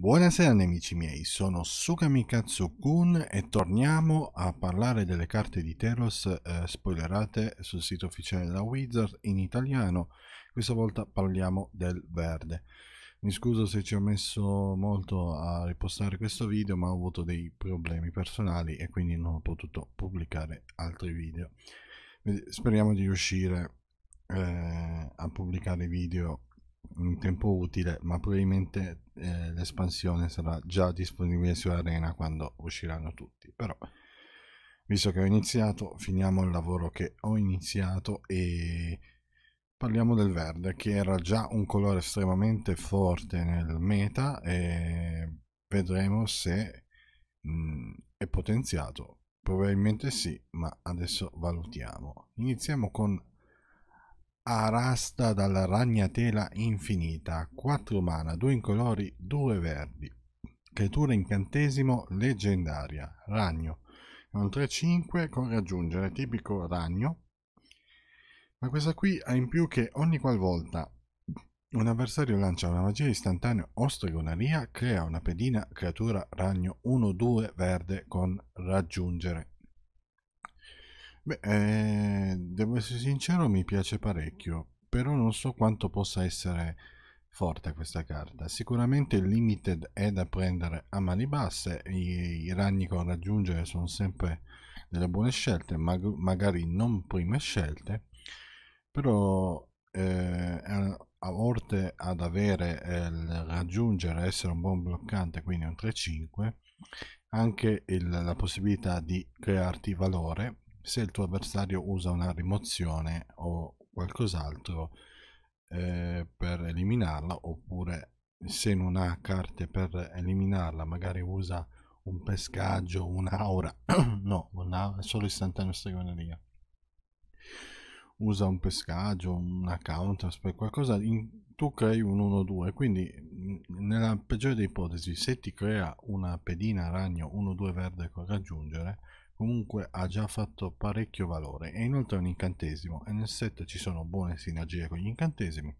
Buonasera amici miei, sono Sukamikatsu Kun e torniamo a parlare delle carte di Teros eh, spoilerate sul sito ufficiale della Wizard in italiano. Questa volta parliamo del verde. Mi scuso se ci ho messo molto a ripostare questo video ma ho avuto dei problemi personali e quindi non ho potuto pubblicare altri video. Speriamo di riuscire eh, a pubblicare video in tempo utile, ma probabilmente eh, l'espansione sarà già disponibile su Arena quando usciranno tutti. Però, visto che ho iniziato, finiamo il lavoro che ho iniziato e parliamo del verde, che era già un colore estremamente forte nel meta e vedremo se mh, è potenziato. Probabilmente sì, ma adesso valutiamo. Iniziamo con arasta dalla ragnatela infinita, quattro mana, due incolori, due verdi. Creatura incantesimo leggendaria, ragno. È un 3-5 con raggiungere, tipico ragno. Ma questa qui ha in più che ogni qualvolta un avversario lancia una magia istantanea o stregonaria, crea una pedina creatura ragno 1-2 verde con raggiungere Beh, eh, devo essere sincero, mi piace parecchio, però non so quanto possa essere forte questa carta. Sicuramente il limited è da prendere a mani basse, i, i ragni con raggiungere sono sempre delle buone scelte, mag magari non prime scelte, però eh, a volte ad avere eh, il raggiungere, essere un buon bloccante, quindi un 3-5, anche il, la possibilità di crearti valore se il tuo avversario usa una rimozione o qualcos'altro eh, per eliminarla oppure se non ha carte per eliminarla magari usa un pescaggio un'aura no una, solo istantaneo stregoneria usa un pescaggio una counter per qualcosa in, tu crei un 1-2 quindi mm, nella peggiore delle ipotesi se ti crea una pedina ragno 1-2 verde con raggiungere comunque ha già fatto parecchio valore e inoltre è un incantesimo e nel set ci sono buone sinergie con gli incantesimi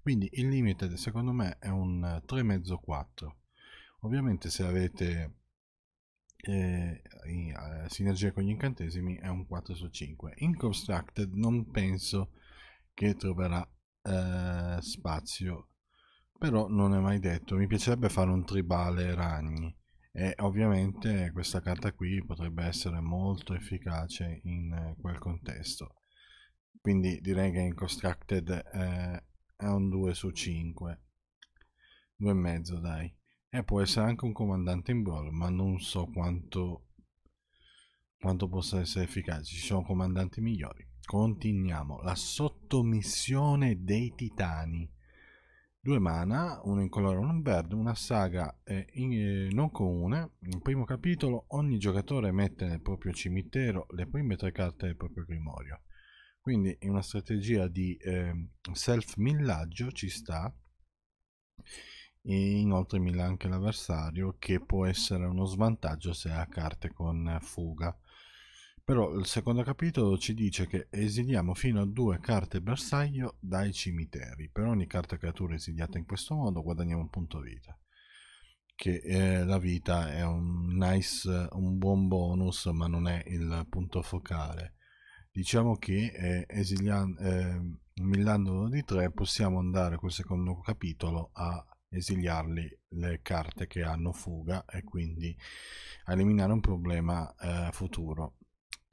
quindi il limited secondo me è un 3,5-4 ovviamente se avete eh, eh, sinergie con gli incantesimi è un 4 su 5 in constructed non penso che troverà eh, spazio però non è mai detto mi piacerebbe fare un tribale ragni e ovviamente questa carta qui potrebbe essere molto efficace in eh, quel contesto quindi direi che in constructed eh, è un 2 su 5 2 e mezzo dai e può essere anche un comandante in brawl ma non so quanto quanto possa essere efficace ci sono comandanti migliori continuiamo la sottomissione dei titani due mana, uno in colore e uno in verde, una saga eh, in, eh, non comune. Nel primo capitolo ogni giocatore mette nel proprio cimitero le prime tre carte del proprio grimorio. Quindi in una strategia di eh, self-millaggio ci sta. E inoltre milla anche l'avversario che può essere uno svantaggio se ha carte con eh, fuga però il secondo capitolo ci dice che esiliamo fino a due carte bersaglio dai cimiteri. Per ogni carta creatura esiliata in questo modo guadagniamo un punto vita. Che eh, la vita è un nice, un buon bonus, ma non è il punto focale. Diciamo che eh, esiliando, eh, millandolo di tre possiamo andare col secondo capitolo a esiliarli le carte che hanno fuga e quindi eliminare un problema eh, futuro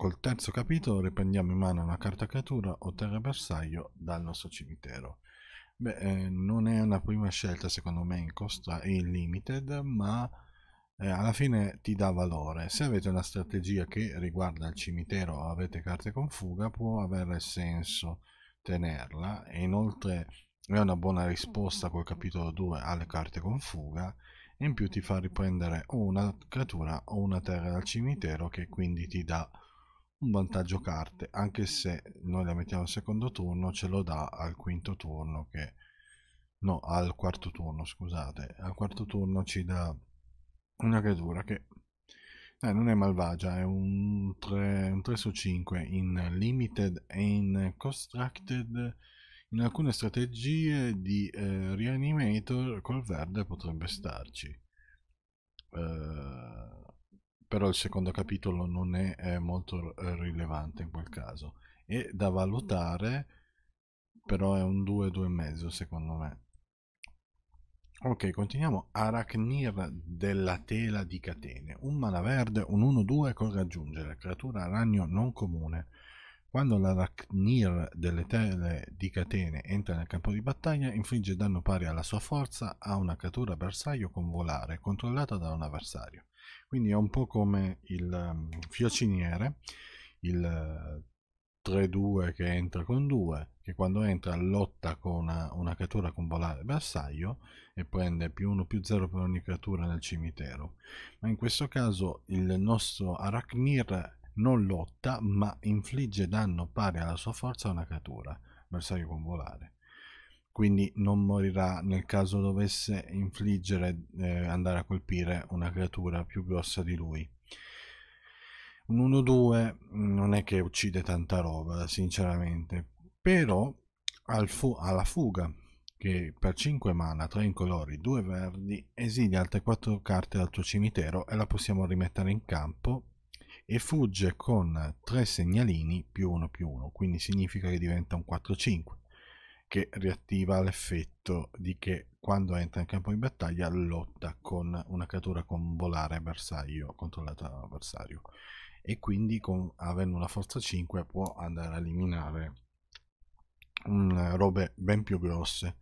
Col terzo capitolo riprendiamo in mano una carta creatura o terra bersaglio dal nostro cimitero. Beh, eh, non è una prima scelta secondo me in costa e in ma eh, alla fine ti dà valore. Se avete una strategia che riguarda il cimitero o avete carte con fuga, può avere senso tenerla e inoltre è una buona risposta col capitolo 2 alle carte con fuga e in più ti fa riprendere o una creatura o una terra dal cimitero che quindi ti dà valore un vantaggio carte, anche se noi la mettiamo al secondo turno, ce lo dà al quinto turno che no, al quarto turno, scusate, al quarto turno ci dà una creatura che eh, non è malvagia, è un 3, un 3 su 5 in limited e in constructed. In alcune strategie di eh, reanimator col verde potrebbe starci. Eh, però il secondo capitolo non è, è molto eh, rilevante in quel caso. E da valutare, però è un 2, 2,5 secondo me. Ok, continuiamo. Arachnir della tela di catene. Un mana verde, un 1-2 con raggiungere. Creatura ragno non comune. Quando l'arachnir delle tele di catene entra nel campo di battaglia, infligge danno pari alla sua forza a una creatura bersaglio con volare, controllata da un avversario. Quindi è un po' come il ehm, fiociniere, il 3-2 eh, che entra con 2, che quando entra lotta con una, una creatura con volare bersaglio e prende più 1 più 0 per ogni creatura nel cimitero. Ma in questo caso il nostro Arachnir non lotta, ma infligge danno pari alla sua forza a una creatura bersaglio con volare quindi non morirà nel caso dovesse infliggere, eh, andare a colpire una creatura più grossa di lui. Un 1-2 non è che uccide tanta roba, sinceramente, però al fu- alla fuga, che per 5 mana, 3 incolori, 2 verdi, esilia altre 4 carte dal tuo cimitero e la possiamo rimettere in campo e fugge con 3 segnalini più 1 più 1, quindi significa che diventa un 4-5 che riattiva l'effetto di che quando entra in campo di battaglia lotta con una creatura con volare bersaglio controllata dall'avversario e quindi con, avendo una forza 5 può andare a eliminare um, robe ben più grosse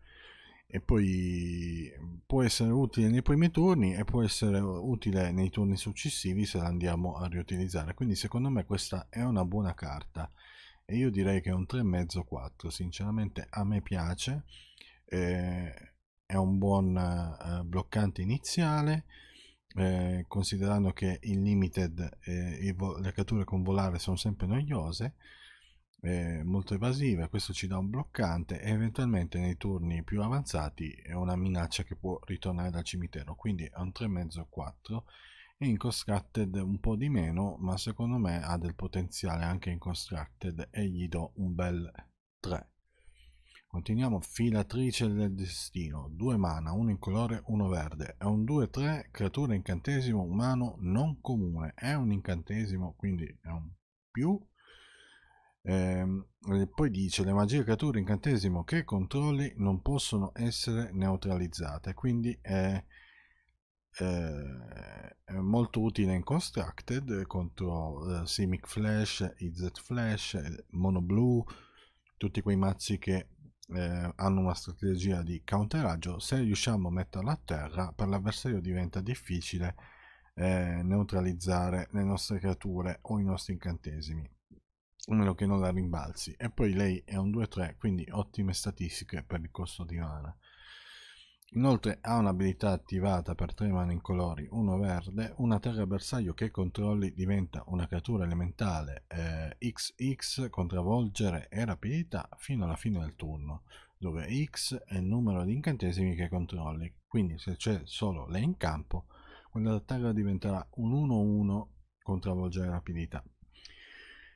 e poi può essere utile nei primi turni e può essere utile nei turni successivi se la andiamo a riutilizzare quindi secondo me questa è una buona carta e io direi che è un 3,5-4 sinceramente a me piace eh, è un buon eh, bloccante iniziale eh, considerando che in limited eh, le catture con volare sono sempre noiose eh, molto evasive questo ci dà un bloccante e eventualmente nei turni più avanzati è una minaccia che può ritornare dal cimitero quindi è un 3,5 4 e in constructed un po' di meno ma secondo me ha del potenziale anche in constructed e gli do un bel 3 continuiamo filatrice del destino 2 mana 1 in colore 1 verde è un 2-3 creatura incantesimo umano non comune è un incantesimo quindi è un più eh, poi dice le magie creature incantesimo che controlli non possono essere neutralizzate quindi è eh, è molto utile in Constructed contro eh, Simic Flash, IZ Flash, eh, Mono Blue, tutti quei mazzi che eh, hanno una strategia di counteraggio. Se riusciamo a metterla a terra, per l'avversario diventa difficile eh, neutralizzare le nostre creature o i nostri incantesimi, a meno che non la rimbalzi. E poi lei è un 2-3, quindi ottime statistiche per il costo di mana. Inoltre ha un'abilità attivata per tre mani in colori, uno verde, una terra bersaglio che controlli diventa una creatura elementale eh, XX contravolgere e rapidità fino alla fine del turno, dove X è il numero di incantesimi che controlli, quindi se c'è solo lei in campo, quella terra diventerà un 1-1 contravolgere e rapidità.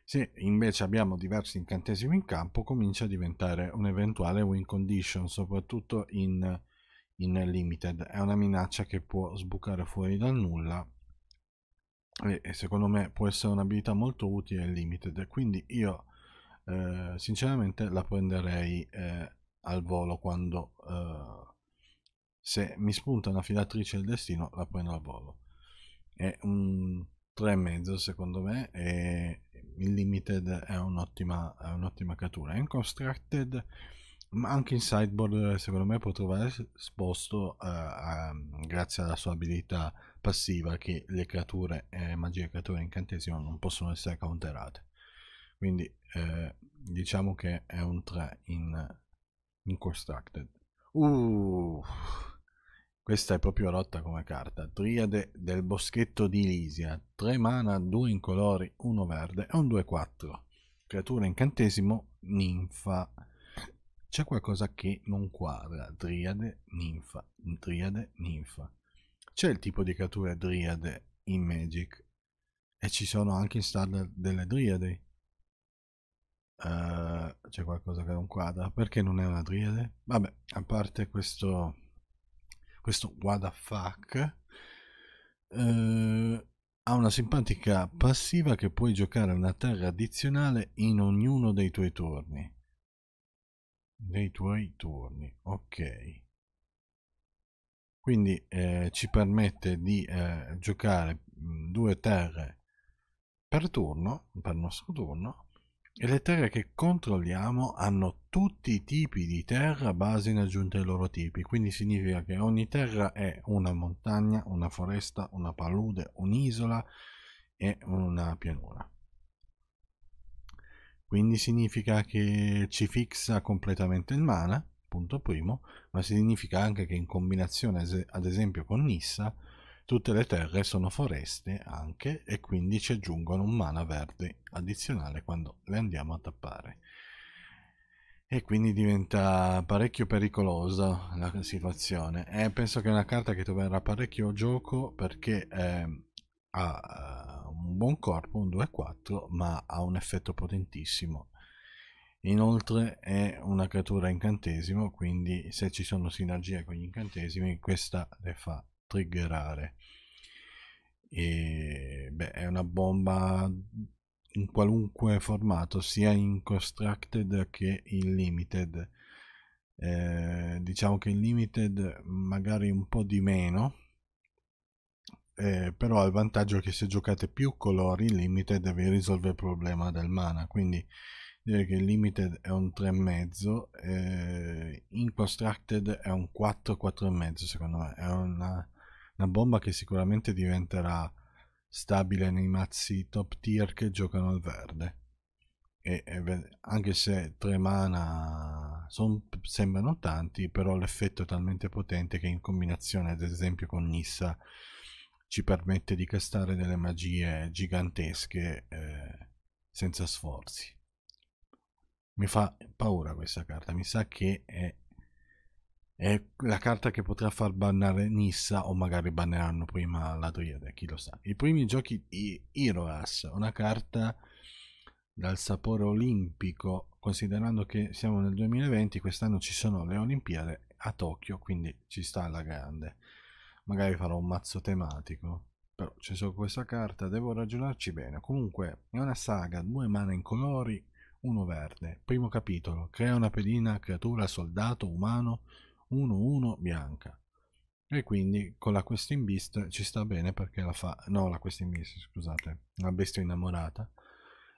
Se invece abbiamo diversi incantesimi in campo comincia a diventare un'eventuale win condition, soprattutto in in limited è una minaccia che può sbucare fuori dal nulla e, e secondo me può essere un'abilità molto utile in limited quindi io eh, sinceramente la prenderei eh, al volo quando eh, se mi spunta una filatrice del destino la prendo al volo è un 3,5 secondo me e il limited è un'ottima, è un'ottima cattura in constructed ma anche in sideboard eh, secondo me può trovare sposto uh, a, grazie alla sua abilità passiva che le creature eh, magie creature incantesimo non possono essere counterate quindi eh, diciamo che è un 3 in, in constructed uh, questa è proprio rotta come carta triade del boschetto di Lisia 3 mana 2 incolori 1 verde e un 2-4 creatura incantesimo ninfa c'è qualcosa che non quadra. Driade, ninfa, triade, ninfa. C'è il tipo di creatura driade in Magic e ci sono anche in standard delle driade. Uh, eh, c'è qualcosa che non quadra. Perché non è una driade? Vabbè, a parte questo... Questo what the fuck... Uh, ha una simpatica passiva che puoi giocare una terra addizionale in ognuno dei tuoi turni nei tuoi turni ok quindi eh, ci permette di eh, giocare mm, due terre per turno per il nostro turno e le terre che controlliamo hanno tutti i tipi di terra base in aggiunta ai loro tipi quindi significa che ogni terra è una montagna una foresta una palude un'isola e una pianura quindi significa che ci fissa completamente il mana, punto primo, ma significa anche che in combinazione ad esempio con Nissa tutte le terre sono foreste anche e quindi ci aggiungono un mana verde addizionale quando le andiamo a tappare e quindi diventa parecchio pericolosa la situazione. E eh, penso che è una carta che troverà parecchio gioco perché eh, ha un buon corpo, un 2-4, ma ha un effetto potentissimo. Inoltre è una creatura incantesimo, quindi se ci sono sinergie con gli incantesimi, questa le fa triggerare. E, beh, è una bomba in qualunque formato, sia in Constructed che in Limited. Eh, diciamo che in Limited magari un po' di meno, eh, però ha il vantaggio che se giocate più colori il limited vi risolve il problema del mana quindi direi che il limited è un 3,5 eh, in constructed è un 4 4,5 secondo me è una, una, bomba che sicuramente diventerà stabile nei mazzi top tier che giocano al verde e, e anche se 3 mana son, sembrano tanti però l'effetto è talmente potente che in combinazione ad esempio con Nissa ci permette di castare delle magie gigantesche eh, senza sforzi. Mi fa paura questa carta, mi sa che è, è la carta che potrà far bannare Nissa o magari banneranno prima la Driade, chi lo sa. I primi giochi di Heroas, una carta dal sapore olimpico, considerando che siamo nel 2020, quest'anno ci sono le Olimpiadi a Tokyo, quindi ci sta alla grande magari farò un mazzo tematico però c'è solo questa carta devo ragionarci bene comunque è una saga due mani in colori uno verde primo capitolo crea una pedina creatura soldato umano 1-1 bianca e quindi con la question beast ci sta bene perché la fa no la question beast scusate la bestia innamorata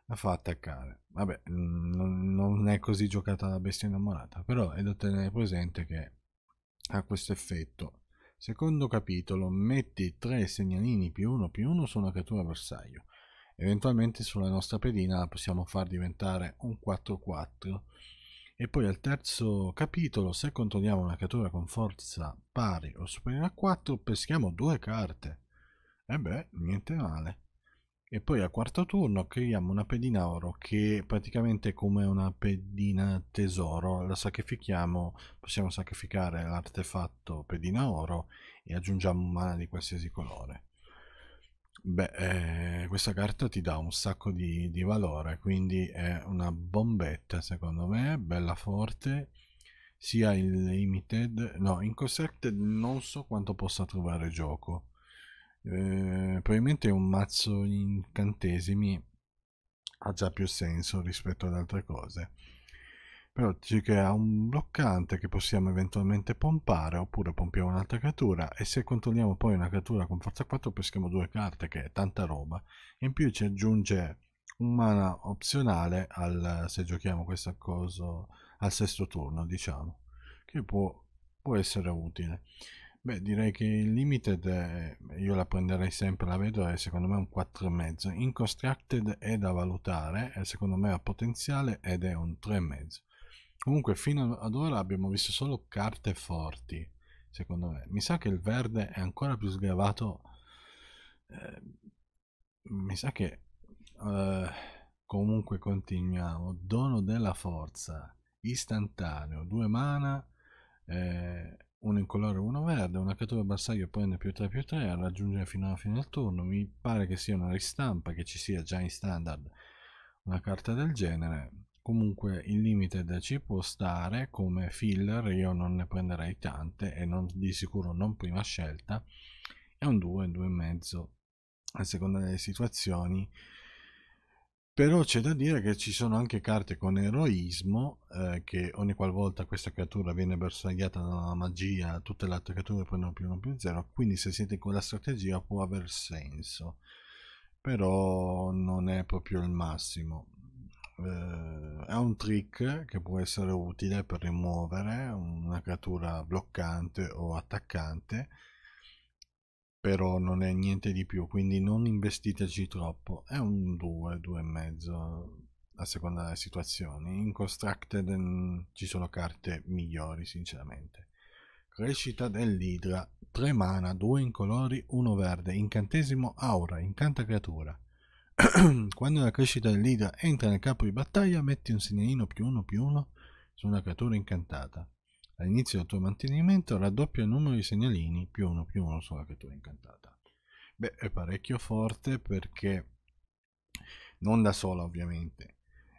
la fa attaccare vabbè mm, non è così giocata la bestia innamorata però è da tenere presente che ha questo effetto Secondo capitolo, metti 3 segnalini più 1 più 1 su una creatura bersaglio. Eventualmente sulla nostra pedina la possiamo far diventare un 4-4. E poi al terzo capitolo, se controlliamo una creatura con forza pari o superiore a 4, peschiamo due carte. E beh, niente male. E poi al quarto turno creiamo una pedina oro che praticamente è come una pedina tesoro, la sacrifichiamo, possiamo sacrificare l'artefatto pedina oro e aggiungiamo mana di qualsiasi colore. Beh, eh, questa carta ti dà un sacco di, di, valore, quindi è una bombetta secondo me, bella forte, sia il limited, no, in concerted non so quanto possa trovare gioco eh, probabilmente un mazzo incantesimi ha già più senso rispetto ad altre cose però ci crea un bloccante che possiamo eventualmente pompare oppure pompiamo un'altra creatura e se controlliamo poi una creatura con forza 4 peschiamo due carte che è tanta roba in più ci aggiunge un mana opzionale al, se giochiamo questa cosa al sesto turno diciamo che può, può essere utile Beh, direi che il limited è, io la prenderei sempre, la vedo è secondo me un 4,5. In constructed è da valutare, è secondo me ha potenziale ed è un 3,5. Comunque fino ad ora abbiamo visto solo carte forti, secondo me. Mi sa che il verde è ancora più sgravato. Eh, mi sa che eh, comunque continuiamo. Dono della forza, istantaneo, due mana. Eh, uno 1 incolore uno verde, una h bersaglio bersaglio prende più 3 più 3 a raggiungere fino alla fine del turno. Mi pare che sia una ristampa, che ci sia già in standard una carta del genere. Comunque il limited ci può stare come filler, io non ne prenderei tante e non, di sicuro non prima scelta. È un 2, 2,5 a seconda delle situazioni però c'è da dire che ci sono anche carte con eroismo, eh, che ogni qualvolta questa creatura viene bersagliata dalla magia, tutte le altre creature prendono più 1 più 0, quindi se siete con la strategia può aver senso, però non è proprio il massimo. Eh, è un trick che può essere utile per rimuovere una creatura bloccante o attaccante, però non è niente di più, quindi non investiteci troppo. È un 2, 2,5 a seconda delle situazioni. In Constructed mm, ci sono carte migliori, sinceramente. Crescita dell'Idra, 3 mana, 2 incolori, 1 verde, incantesimo aura, incanta creatura. Quando la crescita dell'Idra entra nel campo di battaglia, metti un segnalino più 1 più 1 su una creatura incantata all'inizio del tuo mantenimento raddoppia il numero di segnalini più uno più uno sulla creatura incantata. Beh, è parecchio forte perché non da sola ovviamente,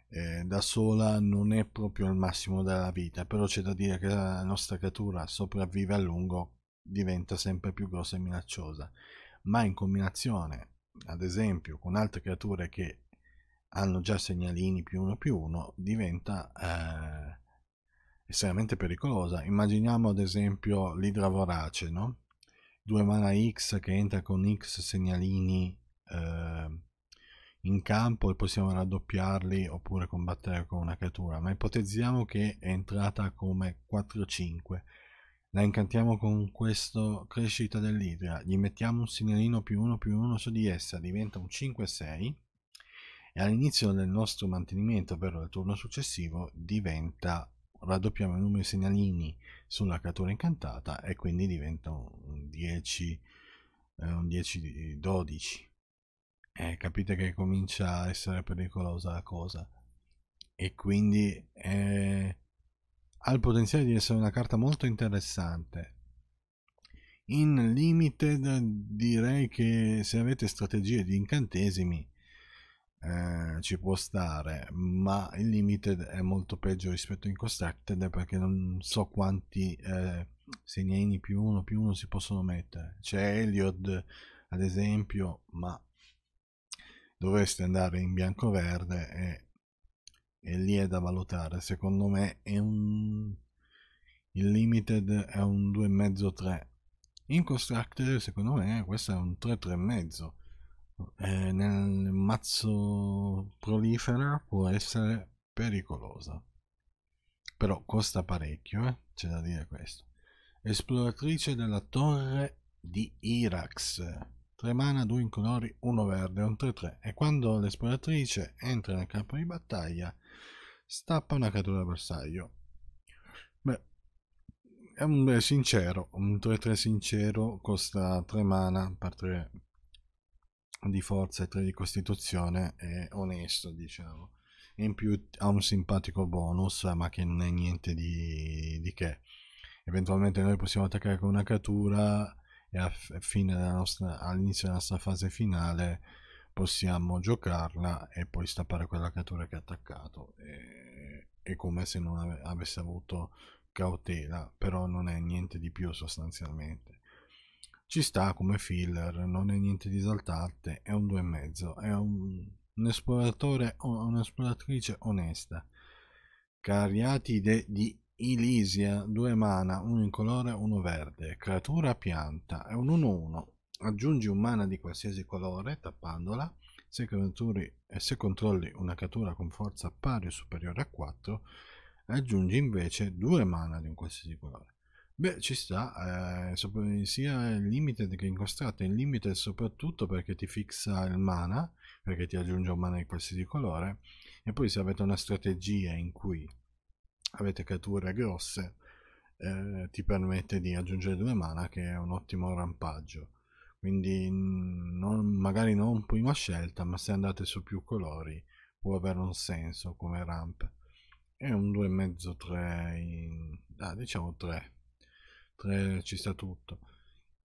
eh, da sola non è proprio il massimo della vita, però c'è da dire che la nostra creatura sopravvive a lungo, diventa sempre più grossa e minacciosa, ma in combinazione, ad esempio, con altre creature che hanno già segnalini più uno più uno, diventa... Eh, estremamente pericolosa. Immaginiamo ad esempio l'idra vorace, no? Due mana X che entra con X segnalini eh, in campo e possiamo raddoppiarli oppure combattere con una creatura. Ma ipotizziamo che è entrata come 4-5. La incantiamo con questa crescita dell'idra, gli mettiamo un segnalino più 1 più 1 su di essa, diventa un 5-6 e all'inizio del nostro mantenimento, ovvero il turno successivo, diventa raddoppiamo il numero di segnalini sulla creatura incantata e quindi diventa un 10 un 10 12 eh, eh, capite che comincia a essere pericolosa la cosa e quindi eh, ha il potenziale di essere una carta molto interessante in limited direi che se avete strategie di incantesimi eh, ci può stare, ma il limite è molto peggio rispetto a Incostructed perché non so quanti eh, segnalini più uno più uno si possono mettere. C'è Elliot ad esempio, ma dovreste andare in bianco-verde e, e lì è da valutare. Secondo me è un... il limited è un 2,5-3. In Constructed secondo me eh, questo è un 3-3,5 eh, nel mazzo prolifera può essere pericolosa però costa parecchio eh? c'è da dire questo esploratrice della torre di Irax 3 mana, 2 incolori, 1 verde, un 3-3 e quando l'esploratrice entra nel campo di battaglia stappa una creatura bersaglio beh è un bel sincero un 3-3 sincero costa 3 mana per 3 di forza e 3 di costituzione è onesto diciamo in più ha un simpatico bonus ma che non è niente di, di che eventualmente noi possiamo attaccare con una creatura e nostra, all'inizio della nostra fase finale possiamo giocarla e poi stappare quella creatura che ha attaccato e, è come se non avesse avuto cautela però non è niente di più sostanzialmente ci sta come filler, non è niente di esaltante, è un 2,5, è un, un esploratore o un'esploratrice onesta. Cariatide di Ilisia, due mana, uno in colore, uno verde, creatura pianta, è un 1-1. Aggiungi un mana di qualsiasi colore tappandola. Se, creaturi, eh, se controlli una creatura con forza pari o superiore a 4, aggiungi invece due mana di un qualsiasi colore. Beh, ci sta, eh, sia il limited che in Il in limited soprattutto perché ti fissa il mana, perché ti aggiunge un mana di qualsiasi colore, e poi se avete una strategia in cui avete creature grosse, eh, ti permette di aggiungere due mana che è un ottimo rampaggio. Quindi non, magari non prima scelta, ma se andate su più colori può avere un senso come ramp. È un 2,5-3, ah, diciamo 3 ci sta tutto.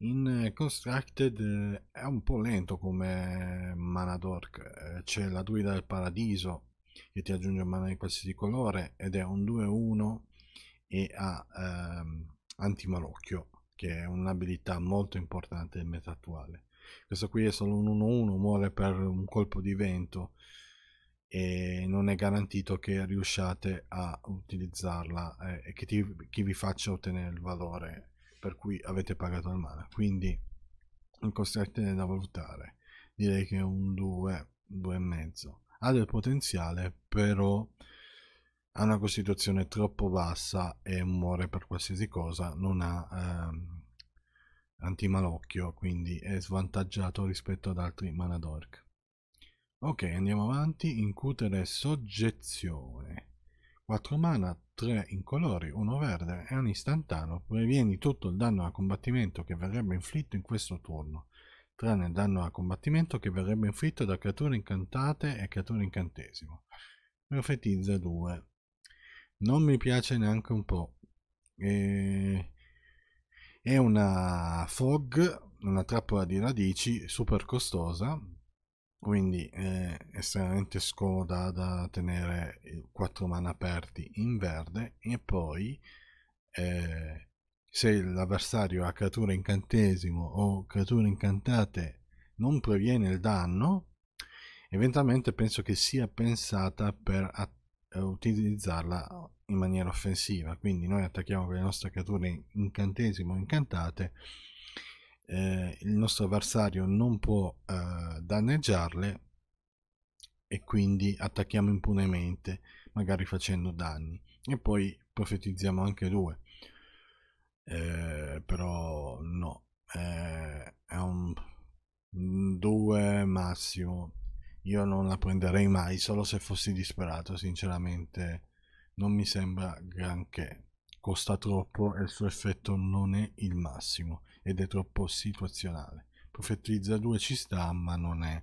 In eh, Constructed eh, è un po' lento come Mana Dork, eh, c'è la druida del paradiso che ti aggiunge mana di qualsiasi colore ed è un 2-1 e ha ehm, antimalocchio che è un'abilità molto importante nel meta attuale. Questo qui è solo un 1-1, muore per un colpo di vento e non è garantito che riusciate a utilizzarla eh, e che, ti, che vi faccia ottenere il valore per cui avete pagato al mana. Quindi costrettere da valutare. Direi che un 2, 2,5 ha del potenziale, però ha una costituzione troppo bassa e muore per qualsiasi cosa, non ha ehm, antimalocchio, quindi è svantaggiato rispetto ad altri mana dork. Ok, andiamo avanti. Incutere soggezione. 4 mana, 3 incolori, 1 verde e un istantaneo. Previeni tutto il danno a combattimento che verrebbe inflitto in questo turno, tranne il danno a combattimento che verrebbe inflitto da creature incantate e creature incantesimo. Profetizza 2. Non mi piace neanche un po'. E... È una fog, una trappola di radici super costosa quindi eh, è estremamente scomoda da tenere 4 mana aperti in verde e poi eh, se l'avversario ha creature incantesimo o creature incantate non previene il danno eventualmente penso che sia pensata per att- eh, utilizzarla in maniera offensiva quindi noi attacchiamo con le nostre creature incantesimo o incantate eh, il nostro avversario non può eh, danneggiarle e quindi attacchiamo impunemente magari facendo danni e poi profetizziamo anche due eh, però no eh, è un 2 massimo io non la prenderei mai solo se fossi disperato sinceramente non mi sembra granché costa troppo e il suo effetto non è il massimo ed è troppo situazionale. Prophet 2 ci sta, ma non è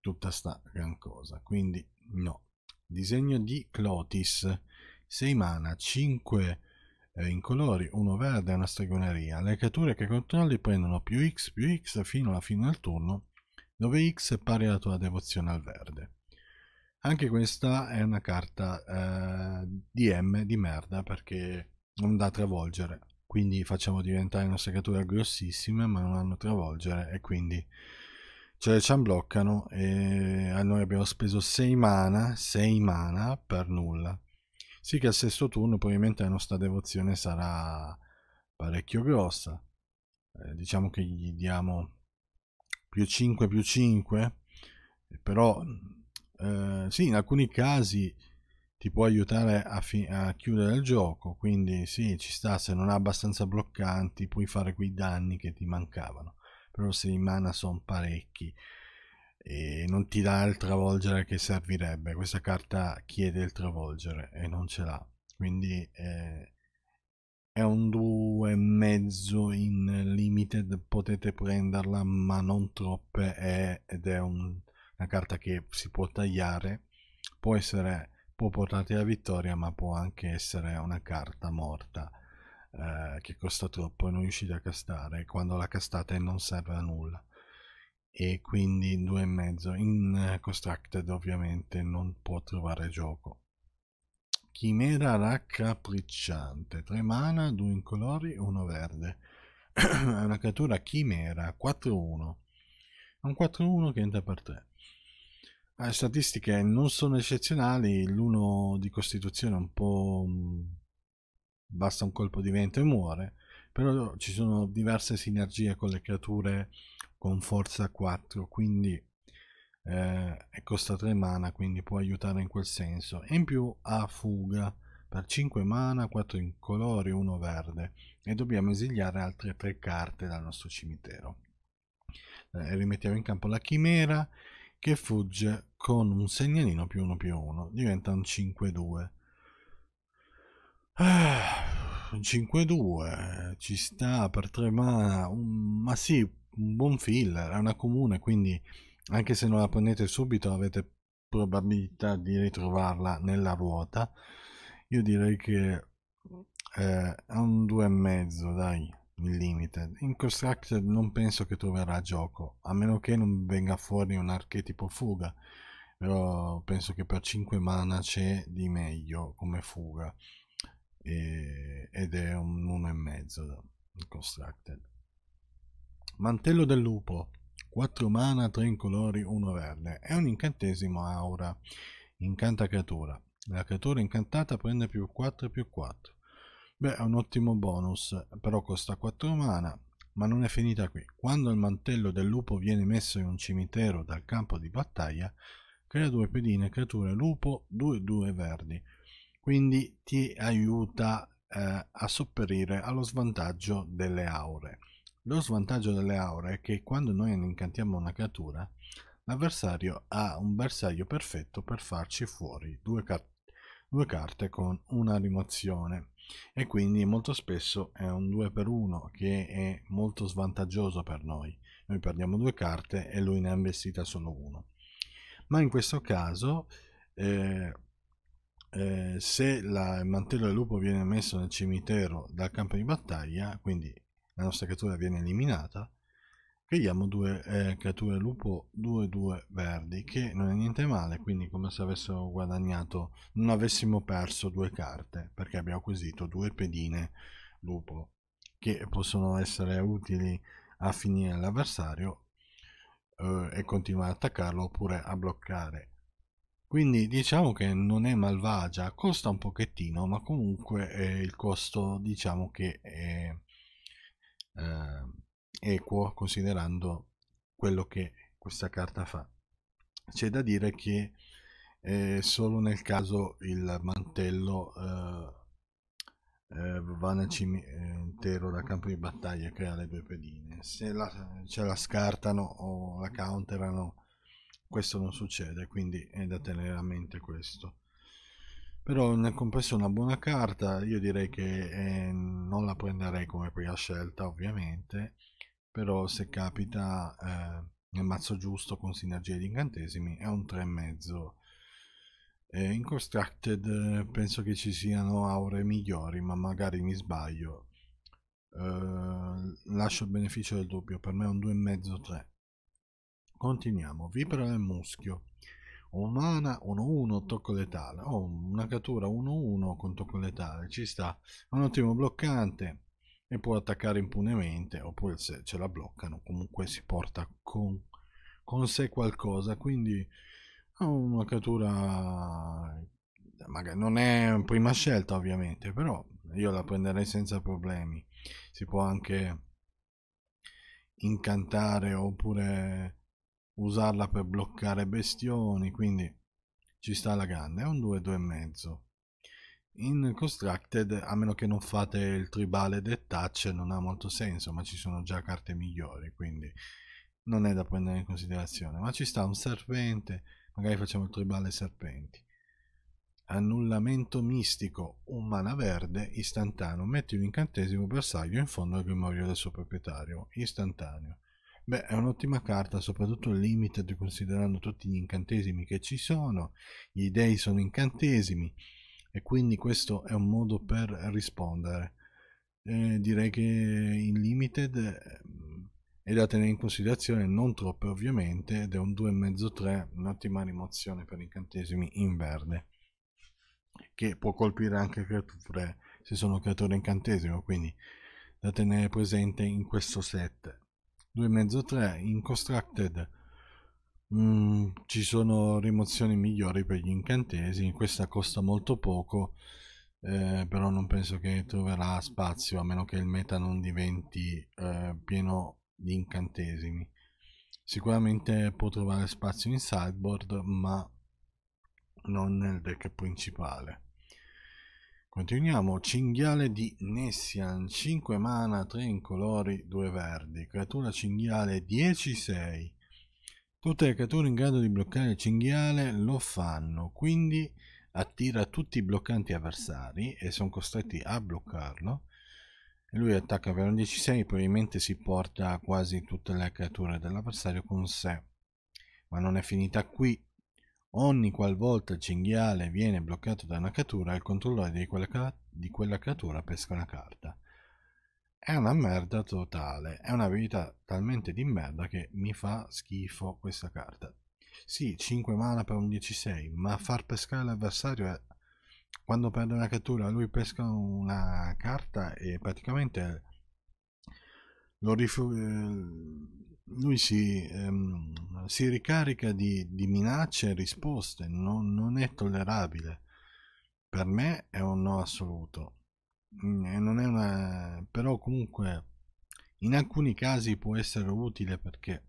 tutta sta gran cosa, quindi no. Disegno di Clotis, 6 mana, 5 eh, incolori, 1 verde e una stregoneria. Le creature che controlli prendono più X più X fino alla fine del turno, dove X è pari alla tua devozione al verde. Anche questa è una carta eh, DM di merda perché non da travolgere quindi facciamo diventare una segatura grossissima ma non hanno travolgere e quindi ce cioè, le ciambloccano e noi abbiamo speso 6 mana, 6 mana per nulla. Sì che al sesto turno probabilmente la nostra devozione sarà parecchio grossa. Eh, diciamo che gli diamo più 5 più 5, però eh, sì, in alcuni casi ti può aiutare a, fi- a, chiudere il gioco, quindi sì, ci sta, se non ha abbastanza bloccanti puoi fare quei danni che ti mancavano, però se i mana sono parecchi e non ti dà il travolgere che servirebbe, questa carta chiede il travolgere e non ce l'ha, quindi eh, è un e mezzo in limited, potete prenderla ma non troppe è, ed è un, una carta che si può tagliare, può essere può portarti la vittoria ma può anche essere una carta morta eh, che costa troppo e non riuscite a castare quando la castate non serve a nulla e quindi e mezzo in eh, Constructed ovviamente non può trovare gioco Chimera raccapricciante 3 mana, 2 incolori, 1 verde è una creatura chimera 4-1 un 4-1 che entra per 3 Ah, le statistiche non sono eccezionali, l'uno di costituzione è un po'... Mhmm, basta un colpo di vento e muore, però ci sono diverse sinergie con le creature con forza 4, quindi eh, e costa 3 mana, quindi può aiutare in quel senso. E in più ha fuga per 5 mana, 4 in incolori, 1 verde e dobbiamo esiliare altre 3 carte dal nostro cimitero. Eh, rimettiamo in campo la chimera che fugge con un segnalino più 1 più 1, diventa un 5-2. Ah, un 5-2 ci sta per 3 mana, un, ma sì, un buon filler, è una comune, quindi anche se non la prendete subito avete probabilità di ritrovarla nella ruota. Io direi che eh, è un e mezzo dai in limited in constructed non penso che troverà gioco a meno che non venga fuori un archetipo fuga però penso che per 5 mana c'è di meglio come fuga e, ed è un 1,5 in constructed mantello del lupo 4 mana 3 incolori 1 verde è un incantesimo aura incanta creatura la creatura incantata prende più 4 più 4 Beh, è un ottimo bonus, però costa 4 mana, ma non è finita qui. Quando il mantello del lupo viene messo in un cimitero dal campo di battaglia, crea due pedine creature lupo 2-2 verdi. Quindi ti aiuta eh, a sopperire allo svantaggio delle aure. Lo svantaggio delle aure è che quando noi incantiamo una creatura, l'avversario ha un bersaglio perfetto per farci fuori due, car- due carte con una rimozione e quindi molto spesso è un 2 per 1 che è molto svantaggioso per noi. Noi perdiamo due carte e lui ne ha investita solo uno. Ma in questo caso, eh, eh, se la, il mantello del lupo viene messo nel cimitero dal campo di battaglia, quindi la nostra creatura viene eliminata, Vediamo due eh, creature lupo 2-2 verdi, che non è niente male, quindi come se avessimo guadagnato, non avessimo perso due carte, perché abbiamo acquisito due pedine lupo che possono essere utili a finire l'avversario eh, e continuare ad attaccarlo oppure a bloccare quindi diciamo che non è malvagia costa un pochettino ma comunque eh, il costo diciamo che è eh, equo considerando quello che questa carta fa. C'è da dire che eh, solo nel caso il mantello eh, eh, Vanacim eh, intero da campo di battaglia e crea le due pedine. Se la, ce la scartano o la counterano, questo non succede, quindi è da tenere a mente questo però nel complesso è una buona carta io direi che eh, non la prenderei come prima scelta ovviamente però se capita eh, nel mazzo giusto con sinergie di incantesimi è un 3,5. Eh, in Constructed eh, penso che ci siano aure migliori, ma magari mi sbaglio. Eh, lascio il beneficio del dubbio, per me è un 2,5-3. Continuiamo, vipera del muschio. Umana 1-1 tocco letale. oh, una cattura 1-1 con tocco letale, ci sta. Un ottimo bloccante e può attaccare impunemente oppure se ce la bloccano comunque si porta con, con sé qualcosa quindi ha una cattura magari non è prima scelta ovviamente però io la prenderei senza problemi si può anche incantare oppure usarla per bloccare bestioni quindi ci sta la grande è un 2 2 e mezzo in Constructed, a meno che non fate il tribale del touch, non ha molto senso, ma ci sono già carte migliori, quindi non è da prendere in considerazione. Ma ci sta un serpente, magari facciamo il tribale serpenti. Annullamento mistico, un mana verde, istantaneo. Metti un incantesimo bersaglio in fondo al grimorio del suo proprietario, istantaneo. Beh, è un'ottima carta, soprattutto limited considerando tutti gli incantesimi che ci sono. Gli dei sono incantesimi e quindi questo è un modo per rispondere. Eh, direi che in limited eh, è da tenere in considerazione, non troppe ovviamente, ed è un 2,5-3, un'ottima rimozione per incantesimi in verde, che può colpire anche creature se sono creature incantesimo, quindi da tenere presente in questo set. 2,5-3 in constructed Mm, ci sono rimozioni migliori per gli incantesimi, questa costa molto poco, eh, però non penso che troverà spazio a meno che il meta non diventi eh, pieno di incantesimi. Sicuramente può trovare spazio in sideboard, ma non nel deck principale. Continuiamo, cinghiale di Nessian, 5 mana, 3 incolori, 2 verdi, creatura cinghiale 10-6 Tutte le creature in grado di bloccare il cinghiale lo fanno, quindi attira tutti i bloccanti avversari e sono costretti a bloccarlo. E lui attacca per un 16, probabilmente si porta quasi tutte le creature dell'avversario con sé. Ma non è finita qui. Ogni qualvolta il cinghiale viene bloccato da una creatura, il controllore di quella, di quella creatura pesca una carta. È una merda totale, è un'abilità talmente di merda che mi fa schifo questa carta. Sì, 5 mana per un 10-6, ma far pescare l'avversario è... Quando perde una cattura lui pesca una carta e praticamente lo rifiuta. lui si, ehm, si, ricarica di, di minacce e risposte, non, non è tollerabile. Per me è un no assoluto. Mm, eh, non è una però comunque in alcuni casi può essere utile perché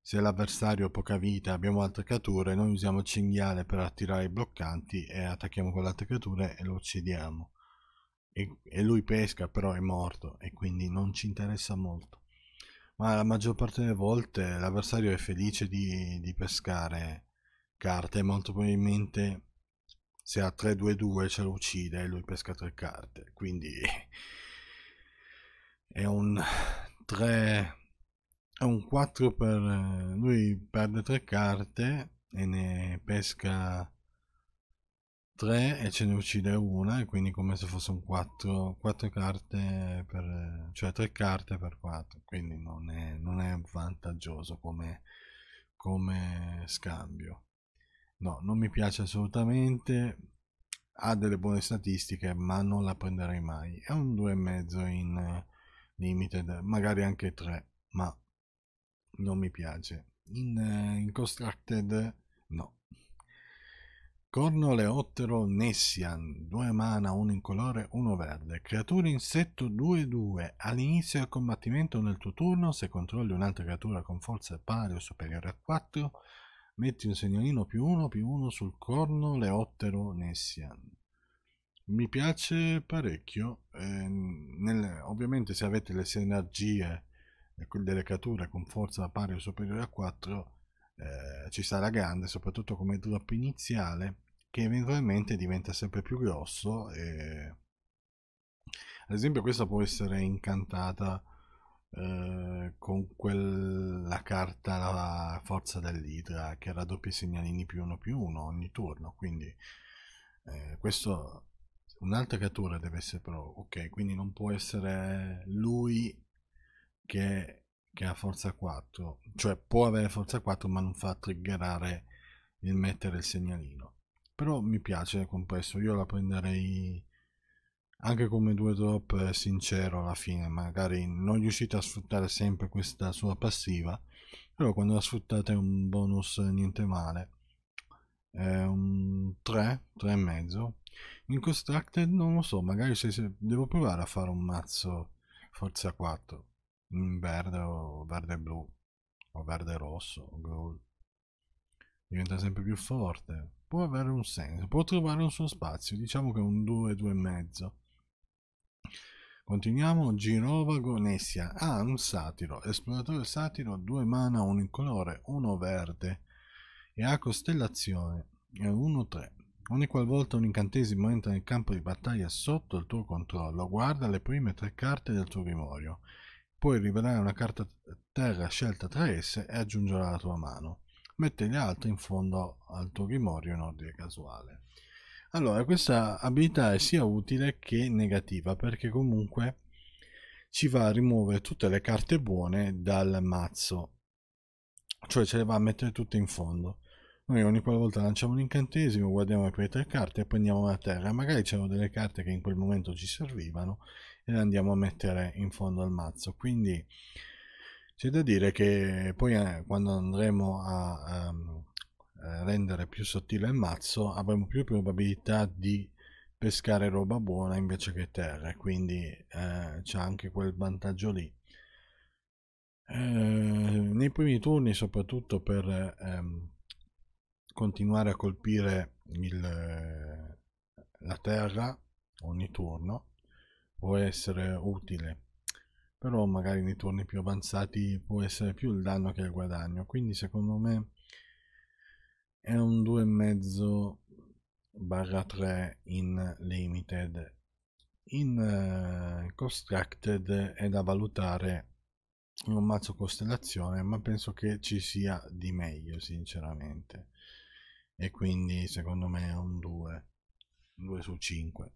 se l'avversario ha poca vita abbiamo attaccature noi usiamo il cinghiale per attirare i bloccanti e attacchiamo con l'attaccatura e lo uccidiamo e, e lui pesca però è morto e quindi non ci interessa molto ma la maggior parte delle volte l'avversario è felice di, di pescare carte molto probabilmente se ha 3-2-2 ce lo uccide e lui pesca tre carte. Quindi è un 3 è un 4 per lui perde 3 carte e ne pesca 3 e ce ne uccide una quindi come se fosse un 4 4 carte per cioè 3 carte per 4 quindi non è, non è vantaggioso come, come scambio No, non mi piace assolutamente. Ha delle buone statistiche, ma non la prenderei mai. È un 2,5 in eh, limited, magari anche 3, ma non mi piace. In, eh, in constructed, no. Corno Leottero Nessian, 2 mana, 1 in colore, 1 verde. Creatura insetto 2-2. All'inizio del combattimento nel tuo turno, se controlli un'altra creatura con forza pari o superiore a 4, Metti un segnalino più uno più uno sul corno Leottero Nessian. Mi piace parecchio, eh, nel, ovviamente se avete le sinergie eh, delle creature con forza pari o superiore a 4 eh, ci sarà grande, soprattutto come drop iniziale che eventualmente diventa sempre più grosso. E... Ad esempio questa può essere incantata eh, con quella carta la forza dell'idra che raddoppia i segnalini più uno più uno ogni turno quindi eh, questo un'altra creatura deve essere però ok quindi non può essere lui che, che ha forza 4 cioè può avere forza 4 ma non fa triggerare il mettere il segnalino però mi piace compresso io la prenderei anche come due drop eh, sincero alla fine magari non riuscite a sfruttare sempre questa sua passiva però quando la sfruttate è un bonus eh, niente male è un 3 3 e mezzo in constructed non lo so magari se, se devo provare a fare un mazzo forza 4 in verde o verde blu o verde rosso o gold diventa sempre più forte può avere un senso può trovare un suo spazio diciamo che è un 2 2 Continuiamo, Girovago Nessia. Ah, un satiro. Esploratore satiro, due mana, uno in colore, uno verde. E ha costellazione 1-3. Ogni qualvolta un incantesimo entra nel campo di battaglia sotto il tuo controllo, guarda le prime tre carte del tuo grimorio. Puoi rivelare una carta terra scelta tra esse e aggiungerla alla tua mano. Mette le altre in fondo al tuo grimorio in ordine casuale. Allora, questa abilità è sia utile che negativa perché comunque ci va a rimuovere tutte le carte buone dal mazzo, cioè ce le va a mettere tutte in fondo. Noi ogni qualvolta lanciamo un incantesimo, guardiamo le prime tre carte e prendiamo a terra, magari c'erano delle carte che in quel momento ci servivano e le andiamo a mettere in fondo al mazzo. Quindi c'è da dire che poi eh, quando andremo a... Um, eh, rendere più sottile il mazzo avremo più probabilità di pescare roba buona invece che terra quindi eh, c'è anche quel vantaggio lì eh, nei primi turni soprattutto per ehm, continuare a colpire il, la terra ogni turno può essere utile però magari nei turni più avanzati può essere più il danno che il guadagno quindi secondo me è un 2,5 barra 3 in limited in uh, constructed è da valutare in un mazzo costellazione ma penso che ci sia di meglio sinceramente e quindi secondo me è un 2 2 su 5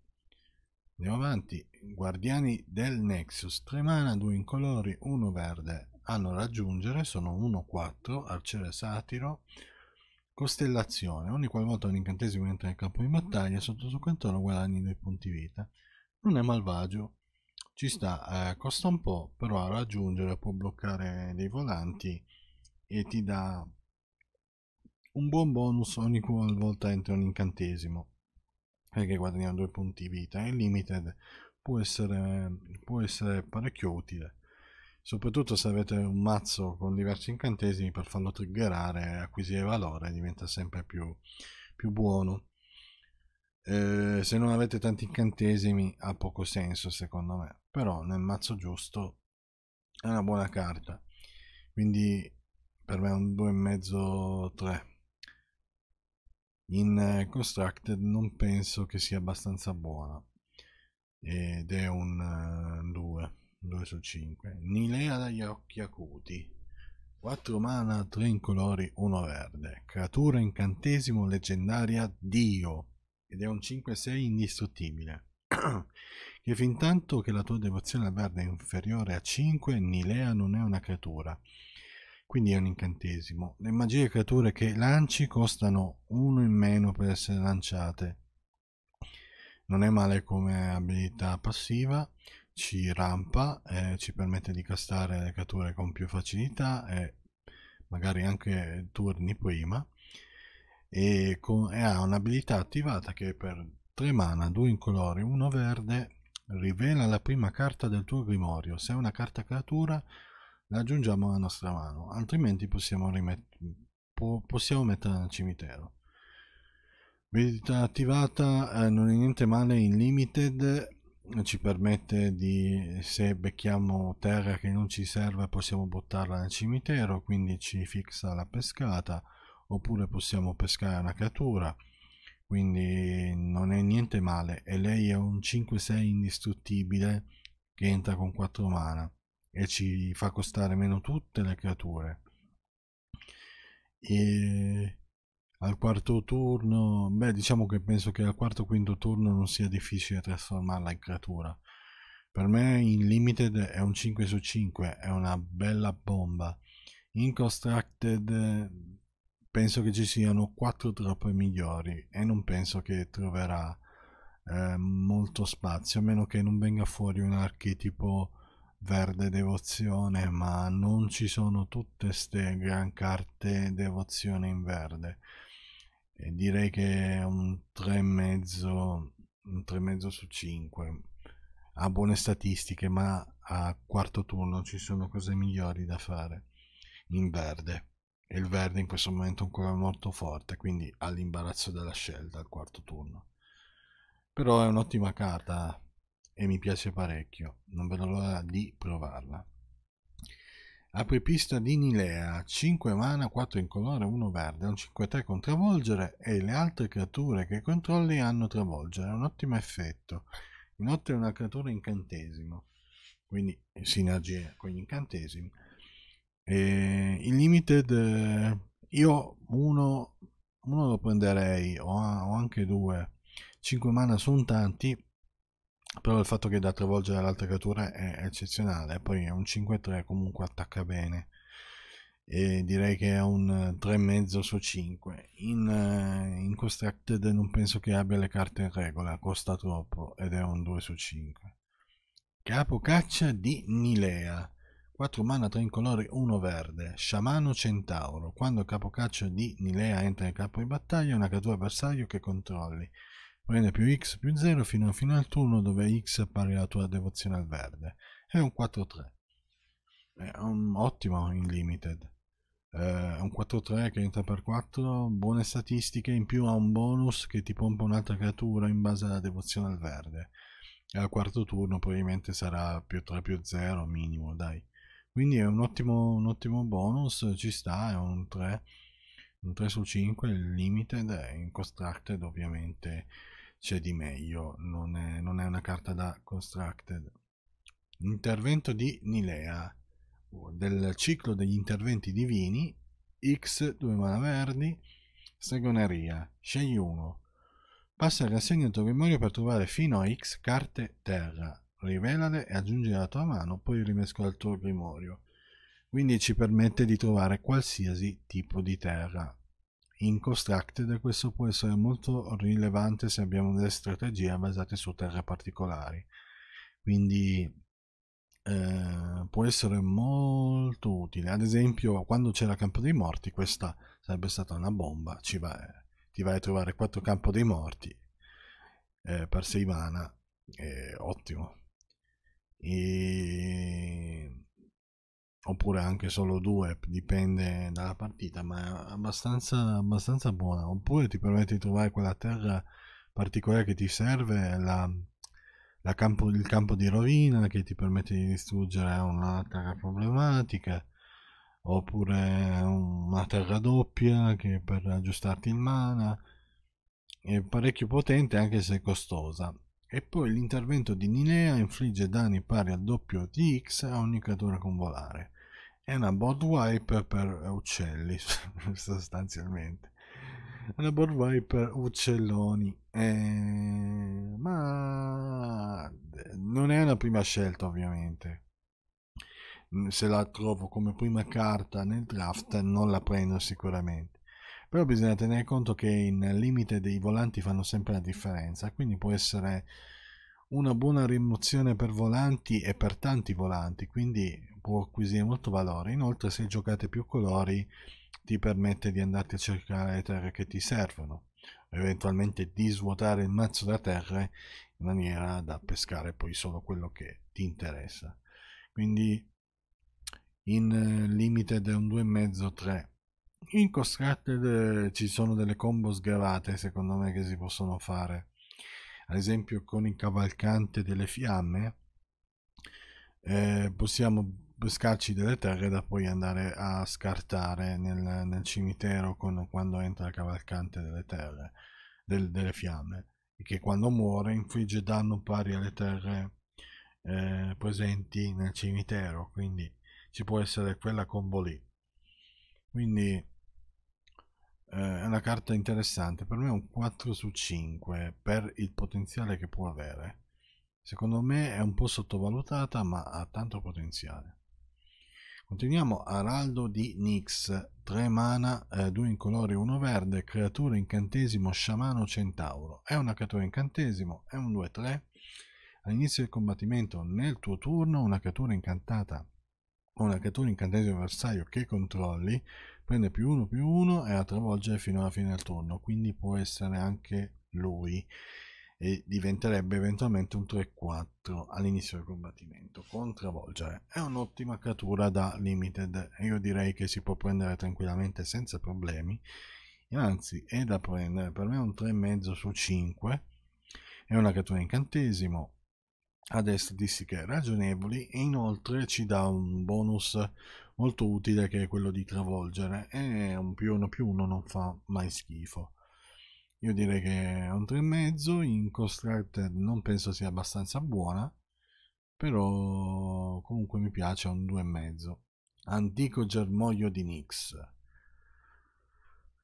andiamo avanti guardiani del nexus 3 mana 2 incolori 1 verde hanno raggiungere sono 1 4 arciere satiro Costellazione. Ogni qualvolta un incantesimo entra nel campo di battaglia, sotto il suo controllo guadagni due punti vita. Non è malvagio, ci sta, eh, costa un po', però a raggiungere può bloccare dei volanti e ti dà un buon bonus ogni qualvolta entra un incantesimo, perché guadagna due punti vita. È limited, può essere, può essere parecchio utile soprattutto se avete un mazzo con diversi incantesimi per farlo triggerare acquisire valore diventa sempre più, più buono eh, se non avete tanti incantesimi ha poco senso secondo me però nel mazzo giusto è una buona carta quindi per me è un 2,5 3 in eh, constructed non penso che sia abbastanza buona ed è un 2 eh, 2 su 5 Nilea dagli occhi acuti 4 mana, 3 incolori, 1 verde creatura incantesimo leggendaria Dio ed è un 5-6 indistruttibile che fin tanto che la tua devozione al verde è inferiore a 5 Nilea non è una creatura quindi è un incantesimo le magie creature che lanci costano 1 in meno per essere lanciate non è male come abilità passiva ci rampa e eh, ci permette di castare le creature con più facilità e magari anche turni prima e, con, e ha un'abilità attivata che per 3 mana, 2 incolori, 1 verde rivela la prima carta del tuo grimorio se è una carta creatura la aggiungiamo alla nostra mano altrimenti possiamo, rimet- po- possiamo metterla nel cimitero abilità attivata eh, non è niente male in limited ci permette di, se becchiamo terra che non ci serve, possiamo buttarla nel cimitero, quindi ci fixa la pescata, oppure possiamo pescare una creatura, quindi non è niente male. E lei è un 5-6 indistruttibile che entra con 4 mana e ci fa costare meno tutte le creature. E al quarto turno, beh diciamo che penso che al quarto o quinto turno non sia difficile trasformarla in creatura. Per me in Limited è un 5 su 5, è una bella bomba. In Constructed penso che ci siano 4 troppe migliori e non penso che troverà eh, molto spazio, a meno che non venga fuori un archetipo verde devozione, ma non ci sono tutte ste gran carte devozione in verde e direi che è un 3,5 un 3,5 su 5 ha buone statistiche ma a quarto turno ci sono cose migliori da fare in verde e il verde in questo momento è ancora molto forte quindi ha l'imbarazzo della scelta al quarto turno però è un'ottima carta e mi piace parecchio non vedo l'ora di provarla Apripista di Nilea, 5 mana, 4 in colore, 1 verde, un 5-3 con travolgere e le altre creature che controlli hanno travolgere, un ottimo effetto. Inoltre è una creatura incantesimo, quindi sinergia con gli incantesimi. E il limited, io uno, uno lo prenderei, o, anche due. 5 mana sono tanti, però il fatto che da travolgere l'altra creatura è eccezionale poi è un 5-3 comunque attacca bene e direi che è un 3,5 su 5 in, eh, in Constructed non penso che abbia le carte in regola costa troppo ed è un 2 su 5 Capo caccia di Nilea 4 mana, 3 incolori, 1 verde. Sciamano Centauro. Quando il capo caccia di Nilea entra in campo di battaglia, una creatura avversario che controlli prende più x più 0 fino, fino al turno dove x è pari alla tua devozione al verde. È un 4-3. È un ottimo in limited. È eh, un 4-3 che entra per 4, buone statistiche, in più ha un bonus che ti pompa un'altra creatura in base alla devozione al verde. E al quarto turno probabilmente sarà più 3 più 0 minimo, dai. Quindi è un ottimo, un ottimo bonus, ci sta, è un 3 un 3 su 5 il limited in constructed ovviamente c'è di meglio, non è, non è una carta da constructed. Intervento di Nilea del ciclo degli interventi divini X, due mana verdi, stregoneria, scegli uno. Passa il rassegno del per trovare fino a X carte terra, rivelale e aggiungi alla tua mano, poi rimescola il tuo grimorio. Quindi ci permette di trovare qualsiasi tipo di terra in constructed questo può essere molto rilevante se abbiamo delle strategie basate su terre particolari quindi eh, può essere molto utile ad esempio quando c'era campo dei morti questa sarebbe stata una bomba ci vai, ti vai a trovare 4 campo dei morti eh, per 6 mana eh, ottimo e oppure anche solo due, dipende dalla partita, ma abbastanza, abbastanza buona. Oppure ti permette di trovare quella terra particolare che ti serve, la, la campo, il campo di rovina che ti permette di distruggere una terra problematica, oppure una terra doppia che per aggiustarti il mana. È parecchio potente anche se costosa e poi l'intervento di Ninea infligge danni pari al doppio di X a ogni creatura con volare è una board wiper per uccelli sostanzialmente una board wiper uccelloni eh, ma non è una prima scelta ovviamente mm, se la trovo come prima carta nel draft non la prendo sicuramente però bisogna tenere conto che in limite dei volanti fanno sempre la differenza quindi può essere una buona rimozione per volanti e per tanti volanti quindi può acquisire molto valore. Inoltre, se giocate più colori, ti permette di andarti a cercare le terre che ti servono, eventualmente di svuotare il mazzo da terre in maniera da pescare poi solo quello che ti interessa. Quindi in eh, limite da un 2,5-3. In constructed ci sono delle combo sgravate secondo me che si possono fare. Ad esempio con il cavalcante delle fiamme eh, possiamo pescarci delle terre da poi andare a scartare nel, nel cimitero con, quando entra il cavalcante delle terre, del, delle fiamme, che quando muore infligge danno pari alle terre eh, presenti nel cimitero, quindi ci può essere quella combo lì. Quindi eh, è una carta interessante, per me è un 4 su 5 per il potenziale che può avere. Secondo me è un po' sottovalutata ma ha tanto potenziale. Continuiamo Araldo di Nix, 3 mana, 2 eh, incolore 1 verde, creatura incantesimo sciamano centauro. È una creatura incantesimo, è un 2-3. All'inizio del combattimento, nel tuo turno, una creatura incantata o una creatura incantesimo avversario che controlli prende più 1 più 1 e la travolge fino alla fine del turno, quindi può essere anche lui e diventerebbe eventualmente un 3-4 all'inizio del combattimento. con travolgere è un'ottima creatura da limited e io direi che si può prendere tranquillamente senza problemi. Anzi, è da prendere per me un 3,5 su 5. È una creatura incantesimo a destra di statistiche ragionevoli e inoltre ci dà un bonus molto utile che è quello di travolgere è un più 1 più 1 non fa mai schifo io direi che è un e mezzo in Constructed non penso sia abbastanza buona, però comunque mi piace un e mezzo Antico germoglio di Nix.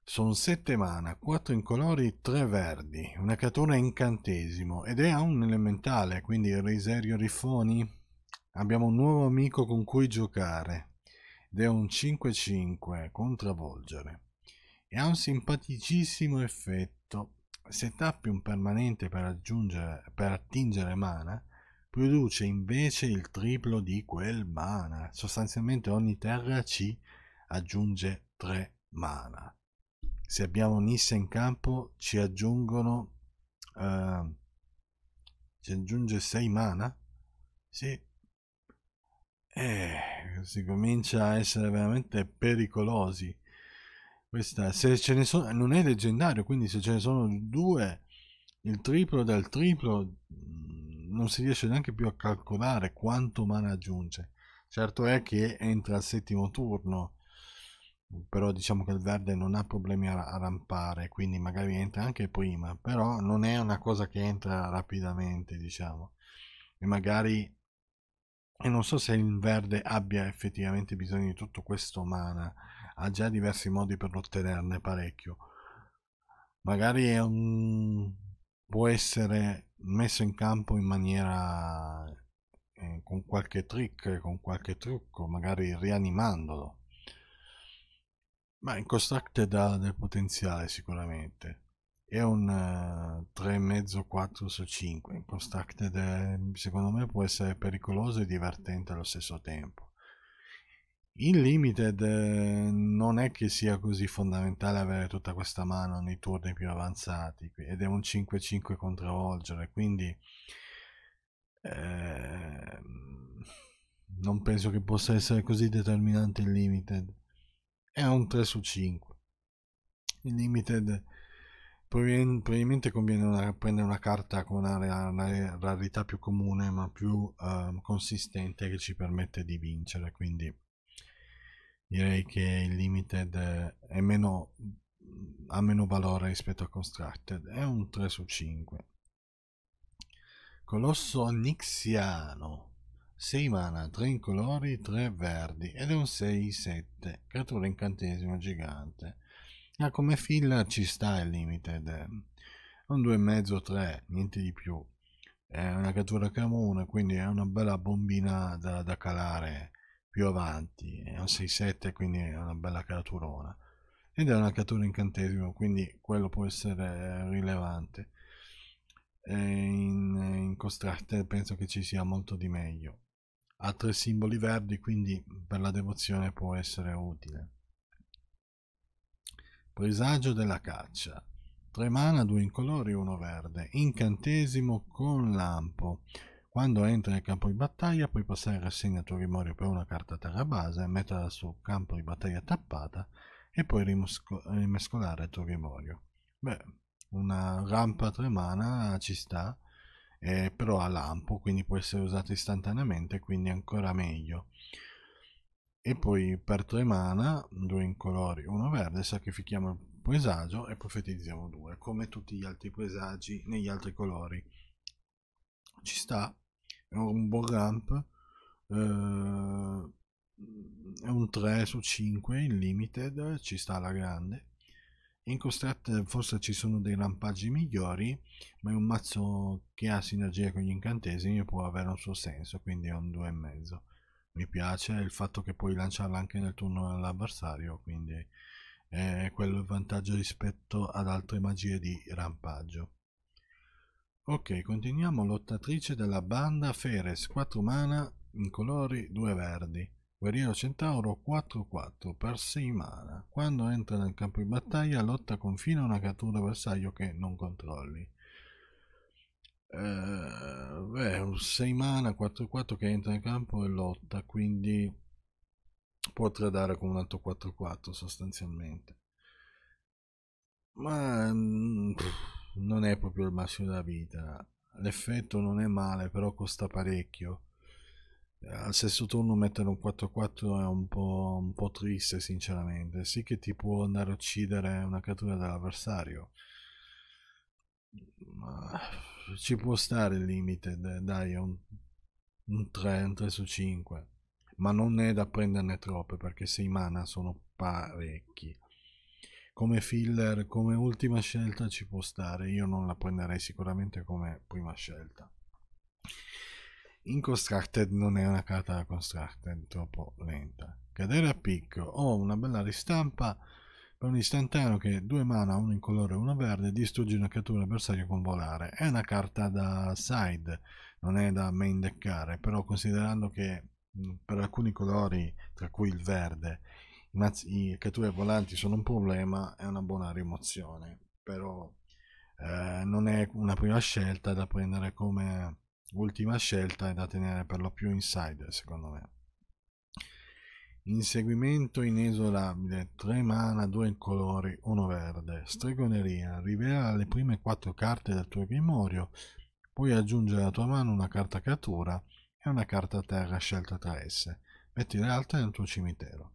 Sono 7 mana, 4 incolori, 3 verdi, una creatura incantesimo ed è un elementale, quindi Riserio Rifoni. Abbiamo un nuovo amico con cui giocare ed è un 5-5 contravolgere e ha un simpaticissimo effetto. Se tappi un permanente per, per attingere mana, produce invece il triplo di quel mana. Sostanzialmente ogni terra ci aggiunge 3 mana. Se abbiamo Nissa in campo ci aggiungono... Uh, ci aggiunge 6 mana? Sì. Eh, si comincia a essere veramente pericolosi questa, se ce ne sono, non è leggendario, quindi se ce ne sono due, il triplo dal triplo mm, non si riesce neanche più a calcolare quanto mana aggiunge. Certo è che entra al settimo turno, però diciamo che il verde non ha problemi a rampare, quindi magari entra anche prima, però non è una cosa che entra rapidamente, diciamo. E magari e non so se il verde abbia effettivamente bisogno di tutto questo mana ha già diversi modi per ottenerne parecchio. Magari è un... può essere messo in campo in maniera eh, con qualche trick, con qualche trucco, magari rianimandolo. Ma in Constructed ha del potenziale sicuramente. È un uh, eh, 3,5-4 su 5. In Constructed secondo me può essere pericoloso e divertente allo stesso tempo. In limited eh, non è che sia così fondamentale avere tutta questa mano nei turni più avanzati ed è un 5-5 contro Volgere, quindi eh, non penso che possa essere così determinante il limited. È un 3 su 5. Il limited probabilmente conviene una, prendere una carta con una, una, rarità più comune ma più eh, consistente che ci permette di vincere, quindi direi che il limited è meno, ha meno valore rispetto a constructed, è un 3 su 5. Colosso Nixiano, 6 mana, 3 incolori, 3 verdi ed è un 6-7, creatura incantesima gigante. ma ah, come fila ci sta il limited, un 2,5-3, niente di più. È una creatura comune, quindi è una bella bombina da, da calare più avanti, è un 6-7 quindi è una bella creaturona ed è una creatura incantesimo quindi quello può essere rilevante e in, in Costractor penso che ci sia molto di meglio ha tre simboli verdi quindi per la devozione può essere utile presagio della caccia 3 mana, 2 incolori e 1 verde incantesimo con lampo quando entra nel campo di battaglia puoi passare in rassegna il tuo grimorio per una carta terra base, metterla sul campo di battaglia tappata e poi rimescolare il tuo grimorio. Beh, una rampa tremana ci sta, eh, però ha lampo, quindi può essere usata istantaneamente, quindi ancora meglio. E poi per tre mana, due incolori, uno verde, sacrifichiamo il paesaggio e profetizziamo due, come tutti gli altri paesaggi negli altri colori. Ci sta? un buon ramp eh, è un 3 su 5 in limited ci sta alla grande in Construct forse ci sono dei rampaggi migliori, ma è un mazzo che ha sinergia con gli incantesimi può avere un suo senso, quindi è un e mezzo Mi piace il fatto che puoi lanciarla anche nel turno all'avversario, quindi è quello il vantaggio rispetto ad altre magie di rampaggio. Ok, continuiamo lottatrice della banda Feres, 4 mana, in colori 2 verdi. Guerriero Centauro 4-4 per 6 mana. Quando entra nel campo di battaglia lotta con fine a una cattura bersaglio che non controlli. Uh, beh, un 6 mana 4-4 che entra in campo e lotta, quindi può tradare con un altro 4-4 sostanzialmente. Ma... Mm, pff, non è proprio il massimo della vita. L'effetto non è male, però costa parecchio. Al sesto turno mettere un 4-4 è un po', un po', triste, sinceramente. Sì che ti può andare a uccidere una creatura dall'avversario. Ma ci può stare il limite, dai, un, un 3, un 3 su 5. Ma non è da prenderne troppe, perché 6 mana sono parecchi come filler, come ultima scelta ci può stare. Io non la prenderei sicuramente come prima scelta. In Constructed non è una carta Constructed troppo lenta. Cadere a picco. Ho oh, una bella ristampa per un istantaneo che due mana, uno in colore e uno verde, distrugge una creatura avversaria con volare. È una carta da side, non è da main deckare, però considerando che mm, per alcuni colori, tra cui il verde, i catture volanti sono un problema, è una buona rimozione, però eh, non è una prima scelta da prendere come ultima scelta e da tenere per lo più insider secondo me. Inseguimento inesorabile, 3 mana, 2 colori, 1 verde. Stregoneria, rivela le prime 4 carte del tuo grimorio, puoi aggiungere alla tua mano una carta creatura e una carta terra scelta tra esse. Metti le altre nel tuo cimitero.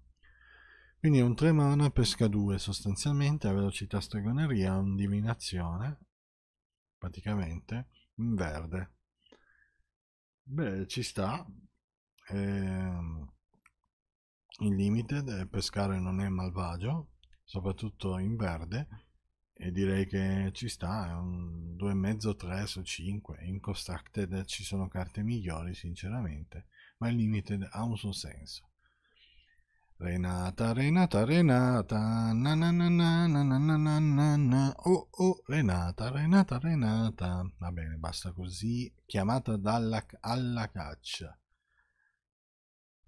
Quindi è un 3 mana, pesca 2 sostanzialmente, a velocità stregoneria, un divinazione, praticamente, in verde. Beh, ci sta. Ehm, il in limited, pescare non è malvagio, soprattutto in verde, e direi che ci sta, è un 2,5-3 su 5, in constructed ci sono carte migliori sinceramente, ma il limited ha un suo senso. Renata, Renata, Renata, na na na na na na na na na, oh oh, Renata, Renata, Renata. Va bene, basta così, chiamata dalla, alla caccia.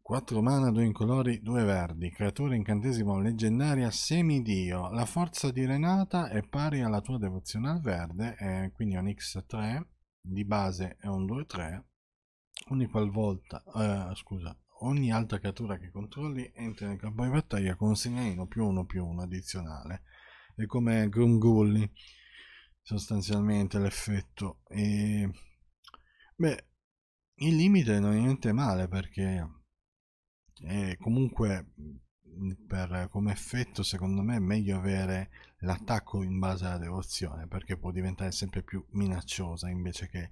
4 mana, 2 incolori, 2 verdi, creatura incantesimo leggendaria semidio. La forza di Renata è pari alla tua devozione al verde, eh, quindi è un X3, di base è un 2-3, ogni qualvolta, eh, scusa, ogni altra creatura che controlli entra nel campo di battaglia con un segnalino più uno più uno addizionale. È come Grungulli, sostanzialmente l'effetto. E beh, il limite non è niente male perché è comunque mm, per, come effetto secondo me è meglio avere l'attacco in base alla devozione perché può diventare sempre più minacciosa invece che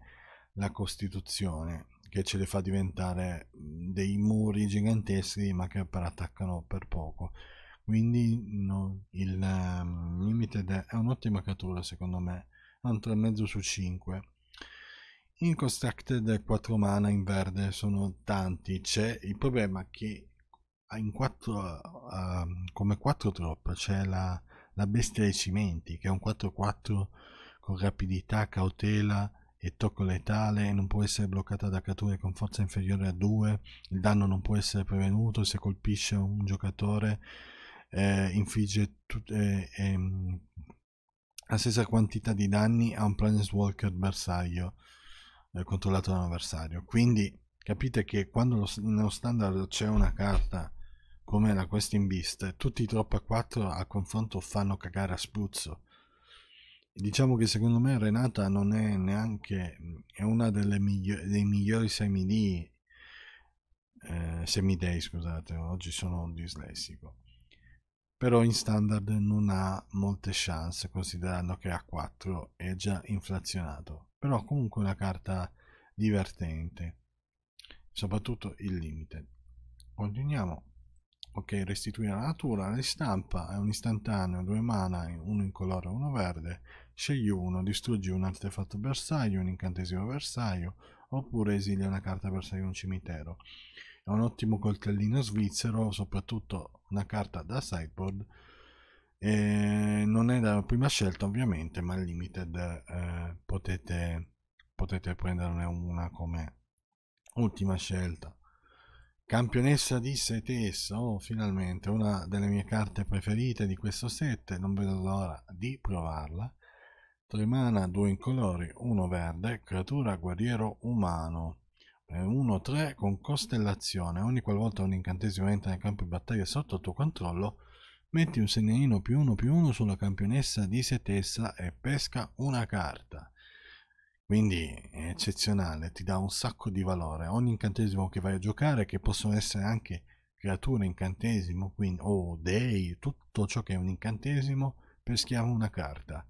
la costituzione che ce le fa diventare dei muri giganteschi ma che per attaccano per poco quindi no, il um, limited è un'ottima cattura secondo me è un 3,5 su 5 in constructed 4 mana in verde sono tanti c'è il problema che in 4 uh, ehm, come 4 drop c'è la, la bestia dei cimenti che è un 4-4 con rapidità cautela e tocco letale non può essere bloccata da creature con forza inferiore a 2, il danno non può essere prevenuto se colpisce un giocatore, eh, infligge tut- eh, ehm, la stessa quantità di danni a un planeswalker bersaglio eh, controllato da un avversario. Quindi capite che quando lo, nello standard c'è una carta come la Questing Beast, tutti i troppa 4 a confronto fanno cagare a spruzzo diciamo che secondo me Renata non è neanche è una delle migliori, dei migliori semidei eh, semidei scusate oggi sono dislessico però in standard non ha molte chance considerando che a 4 è già inflazionato però comunque una carta divertente soprattutto il limite continuiamo ok restituire la natura ristampa è un istantaneo due mana uno in colore e uno verde Scegli uno, distruggi un artefatto bersaglio, un incantesimo bersaglio, oppure esilia una carta bersaglio in un cimitero. È un ottimo coltellino svizzero, soprattutto una carta da sideboard. E non è la prima scelta ovviamente, ma al limited eh, potete, potete prenderne una come ultima scelta. Campionessa di Setessa, oh finalmente, una delle mie carte preferite di questo set, non vedo l'ora di provarla. 3 mana, 2 incolori, 1 verde, creatura guerriero umano. 1-3 eh, con costellazione. Ogni qualvolta un incantesimo entra nel campo di battaglia sotto il tuo controllo, metti un segnalino più 1 più 1 sulla campionessa di se stessa e pesca una carta. Quindi è eccezionale, ti dà un sacco di valore. Ogni incantesimo che vai a giocare, che possono essere anche creature, incantesimo, quindi, o oh, dei, tutto ciò che è un incantesimo, peschiamo una carta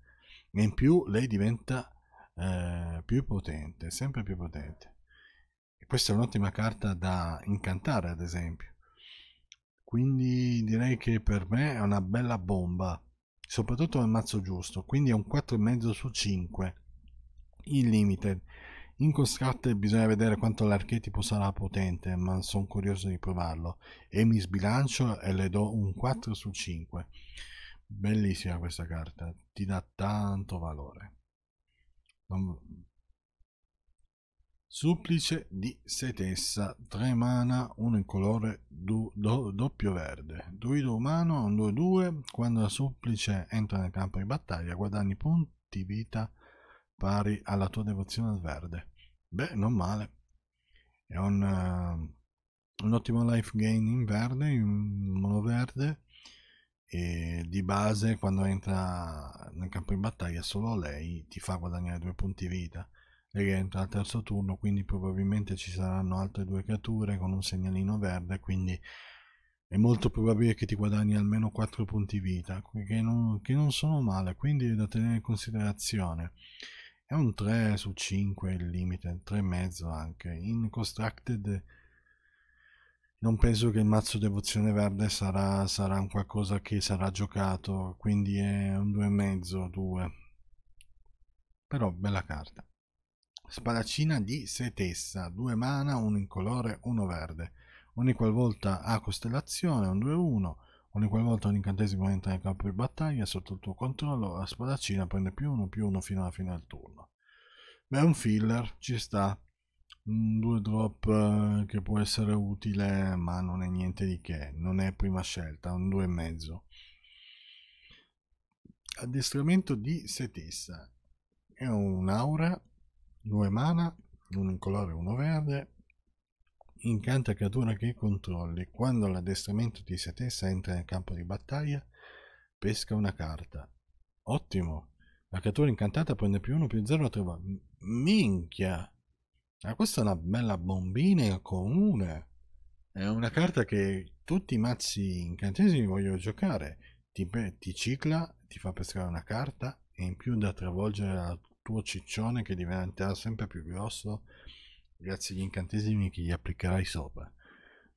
e in più lei diventa eh, più potente, sempre più potente. E questa è un'ottima carta da incantare, ad esempio. Quindi direi che per me è una bella bomba, soprattutto nel mazzo giusto, quindi è un 4,5 su 5 in limited. In Coscat bisogna vedere quanto l'archetipo sarà potente, ma sono curioso di provarlo. E mi sbilancio e le do un 4 su 5. Bellissima questa carta, ti dà tanto valore. Non... Supplice di Setessa, 3 mana, 1 in colore du, do, doppio verde. Druido umano, 1-2, quando la supplice entra nel campo di battaglia guadagni punti vita pari alla tua devozione al verde. Beh, non male. È un, uh, un ottimo life gain in verde, in mono verde, e di base quando entra nel campo di battaglia solo lei ti fa guadagnare due punti vita lei entra al terzo turno quindi probabilmente ci saranno altre due creature con un segnalino verde quindi è molto probabile che ti guadagni almeno 4 punti vita che non, che non sono male quindi è da tenere in considerazione è un 3 su 5 il limite 3,5 anche in constructed non penso che il mazzo Devozione Verde sarà, sarà un qualcosa che sarà giocato, quindi è un 2,5, 2. Però bella carta. Spadacina di Setessa, 2 mana, 1 in colore, 1 verde. Ogni qualvolta ha costellazione, un 2-1. Ogni qualvolta un incantesimo entra nel campo di battaglia sotto il tuo controllo, la spadacina prende più uno più uno fino alla fine del turno. Beh, è un filler, ci sta un 2 drop eh, che può essere utile ma non è niente di che non è prima scelta un 2 e mezzo addestramento di setessa è un'aura 2 mana uno in colore e uno verde incanta creatura che controlli quando l'addestramento di setessa entra nel campo di battaglia pesca una carta ottimo la creatura incantata prende più 1 più 0 la trova minchia Ah, questa è una bella bombina comune. È una carta che tutti i mazzi incantesimi vogliono giocare. Ti, ti cicla, ti fa pescare una carta e in più da travolgere al tuo ciccione che diventerà sempre più grosso grazie agli incantesimi che gli applicherai sopra.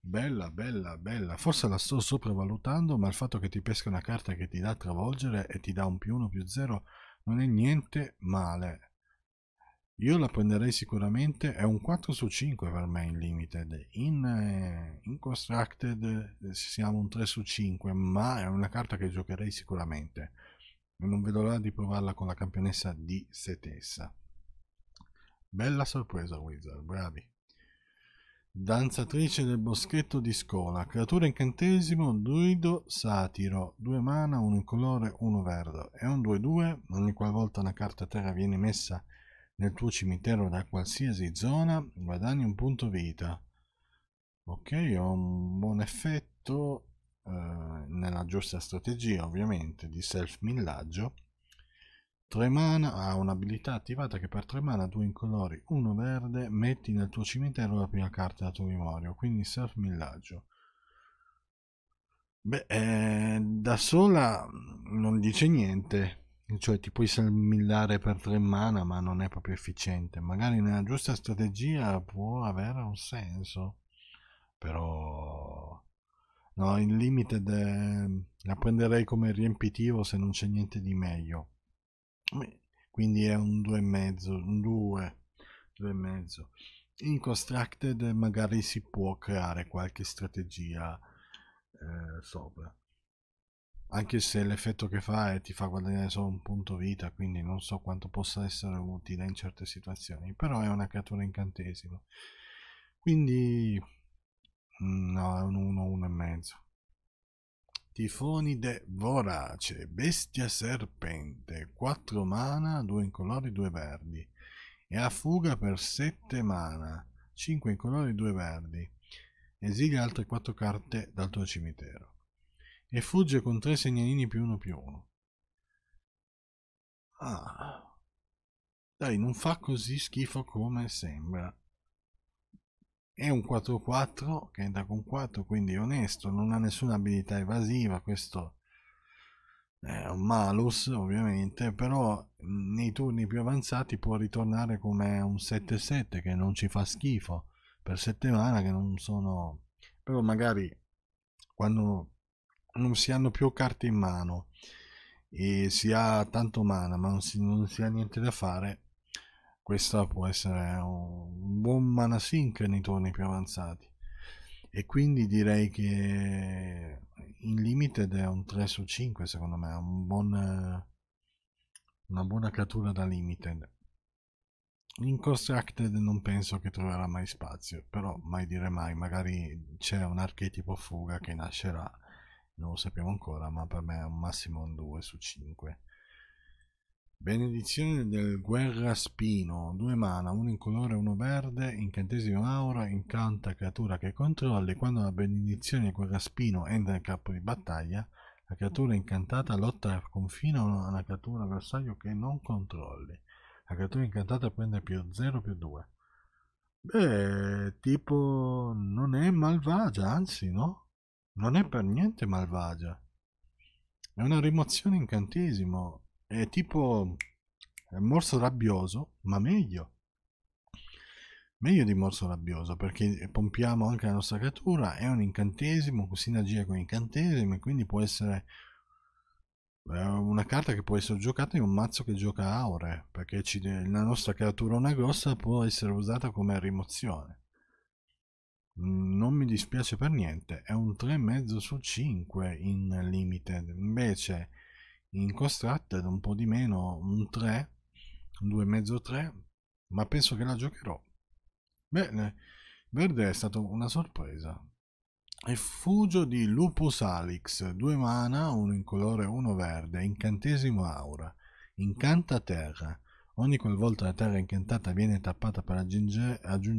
Bella, bella, bella. Forse la sto sopravvalutando, ma il fatto che ti pesca una carta che ti dà a travolgere e ti dà un più uno più zero non è niente male. Io la prenderei sicuramente, è un 4 su 5 per me in limited, in, eh, in constructed eh, siamo un 3 su 5, ma è una carta che giocherei sicuramente. Non vedo l'ora di provarla con la campionessa di se stessa. Bella sorpresa Wizard, bravi. Danzatrice del boschetto di scola, creatura incantesimo, druido satiro, 2 mana, 1 in colore, 1 verde. È un 2-2, ogni qualvolta una carta terra viene messa nel tuo cimitero da qualsiasi zona guadagni un punto vita ok ho un buon effetto eh, nella giusta strategia ovviamente di self millaggio 3 mana ha un'abilità attivata che per 3 mana tu incolori uno verde metti nel tuo cimitero la prima carta da tua memoria quindi self millaggio beh eh, da sola non dice niente cioè ti puoi salmillare per tre mana ma non è proprio efficiente. Magari nella giusta strategia può avere un senso. Però... No, il limited eh, la prenderei come riempitivo se non c'è niente di meglio. Quindi è un 2,5, un 2, 2,5. In Constructed magari si può creare qualche strategia eh, sopra anche se l'effetto che fa è ti fa guadagnare solo un punto vita, quindi non so quanto possa essere utile in certe situazioni, però è una creatura incantesima Quindi mm, no, è un 1 1 e mezzo. tifonide Vorace, bestia serpente, 4 mana, 2 incolori, 2 verdi. E a fuga per 7 mana, 5 incolori, 2 verdi. Esilia altre 4 carte dal tuo cimitero e fugge con tre segnalini più uno più uno. Ah, dai, non fa così schifo come sembra. È un 4-4 che è da con 4, quindi è onesto, non ha nessuna abilità evasiva, questo è un malus ovviamente, però nei turni più avanzati può ritornare come un 7-7 che non ci fa schifo per settimana che non sono... però magari quando non si hanno più carte in mano e si ha tanto mana ma non si, non si ha niente da fare questa può essere un buon mana sync nei turni più avanzati e quindi direi che in limited è un 3 su 5 secondo me è un buon, una buona cattura da limited in constructed non penso che troverà mai spazio però mai dire mai magari c'è un archetipo fuga che nascerà non lo sappiamo ancora, ma per me è un massimo un 2 su 5. Benedizione del Guerra Spino, 2 mana, uno in colore e uno verde, incantesimo aura, incanta creatura che controlli, quando la benedizione del Guerra Spino entra nel campo di battaglia, la creatura incantata lotta con fino a una creatura avversario che non controlli. La creatura incantata prende più 0 più 2. Beh, tipo non è malvagia, anzi no? Non è per niente malvagia. È una rimozione incantesimo. È tipo... È morso rabbioso, ma meglio. Meglio di morso rabbioso, perché pompiamo anche la nostra creatura. È un incantesimo, sinergia con incantesimi, quindi può essere eh, una carta che può essere giocata in un mazzo che gioca aure perché la nostra creatura una grossa può essere usata come rimozione Mm, non mi dispiace per niente, è un 3,5 su 5 in limited, invece in constructed un po' di meno, un 3, un 2,5-3, ma penso che la giocherò. Bene, Verde è stata una sorpresa. Effugio di Lupus Alix, 2 mana, 1 in colore, 1 verde, incantesimo aura, incanta terra, Ogni qualvolta la terra incantata viene tappata per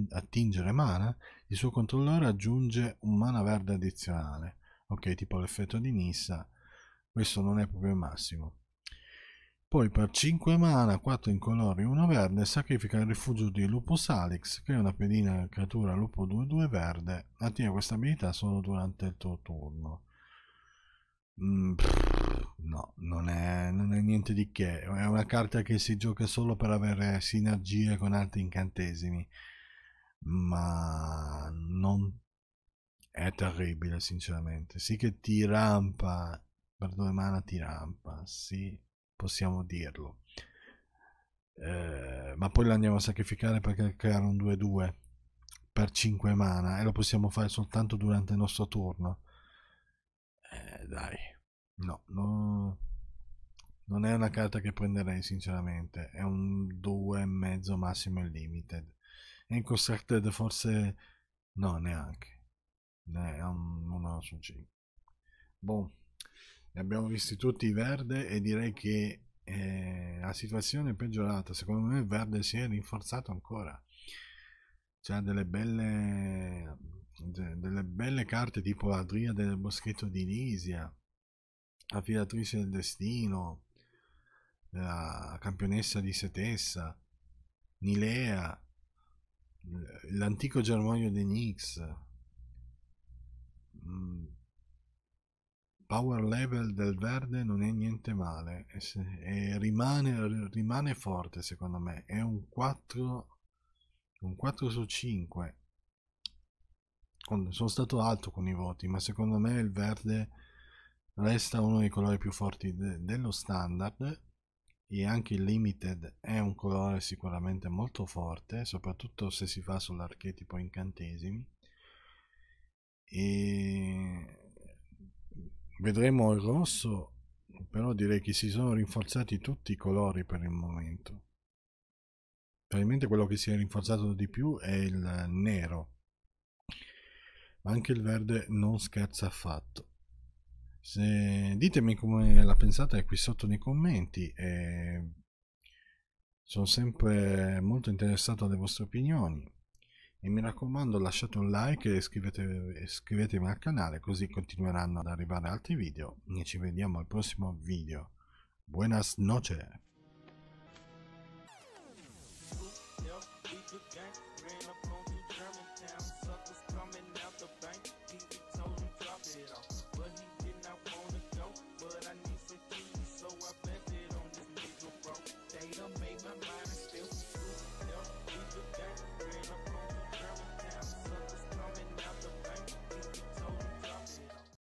attingere mana, il suo controllore aggiunge un mana verde addizionale. Ok, tipo l'effetto di Nissa, questo non è proprio il massimo. Poi per 5 mana, 4 incolori e 1 verde, sacrifica il rifugio di Lupo Salix, crea una pedina creatura Lupo 2-2 verde, attiva questa abilità solo durante il tuo turno. Mm, no, non è, non è, niente di che. È una carta che si gioca solo per avere sinergie con altri incantesimi. Ma non è terribile, sinceramente. Sì che ti rampa, per due mana ti rampa, sì, possiamo dirlo. Eh, ma poi lo andiamo a sacrificare perché creare un 2-2 per 5 mana e lo possiamo fare soltanto durante il nostro turno. Eh, dai. No, no, non è una carta che prenderei sinceramente, è un 2,5 massimo il limited. E forse no, neanche. Ne è un 1 su 5. Boh, ne abbiamo visti tutti i verde e direi che eh, la situazione è peggiorata. Secondo me il verde si è rinforzato ancora. C'è delle belle delle belle carte tipo la Dria del boschetto di Nisia la filatrice del destino, la campionessa di Setessa, Nilea, l'antico germoglio dei Nyx, mm, power level del verde non è niente male e, se, e rimane, rimane, forte secondo me, è un 4, un 4 su 5. Sono stato alto con i voti, ma secondo me il verde resta uno dei colori più forti de dello standard e anche il limited è un colore sicuramente molto forte soprattutto se si fa sull'archetipo incantesimi e vedremo il rosso però direi che si sono rinforzati tutti i colori per il momento probabilmente quello che si è rinforzato di più è il nero ma anche il verde non scherza affatto se, ditemi come la pensate qui sotto nei commenti. E sono sempre molto interessato alle vostre opinioni. E mi raccomando, lasciate un like e iscrivetevi al canale, così continueranno ad arrivare altri video. E ci vediamo al prossimo video. Buenas noches.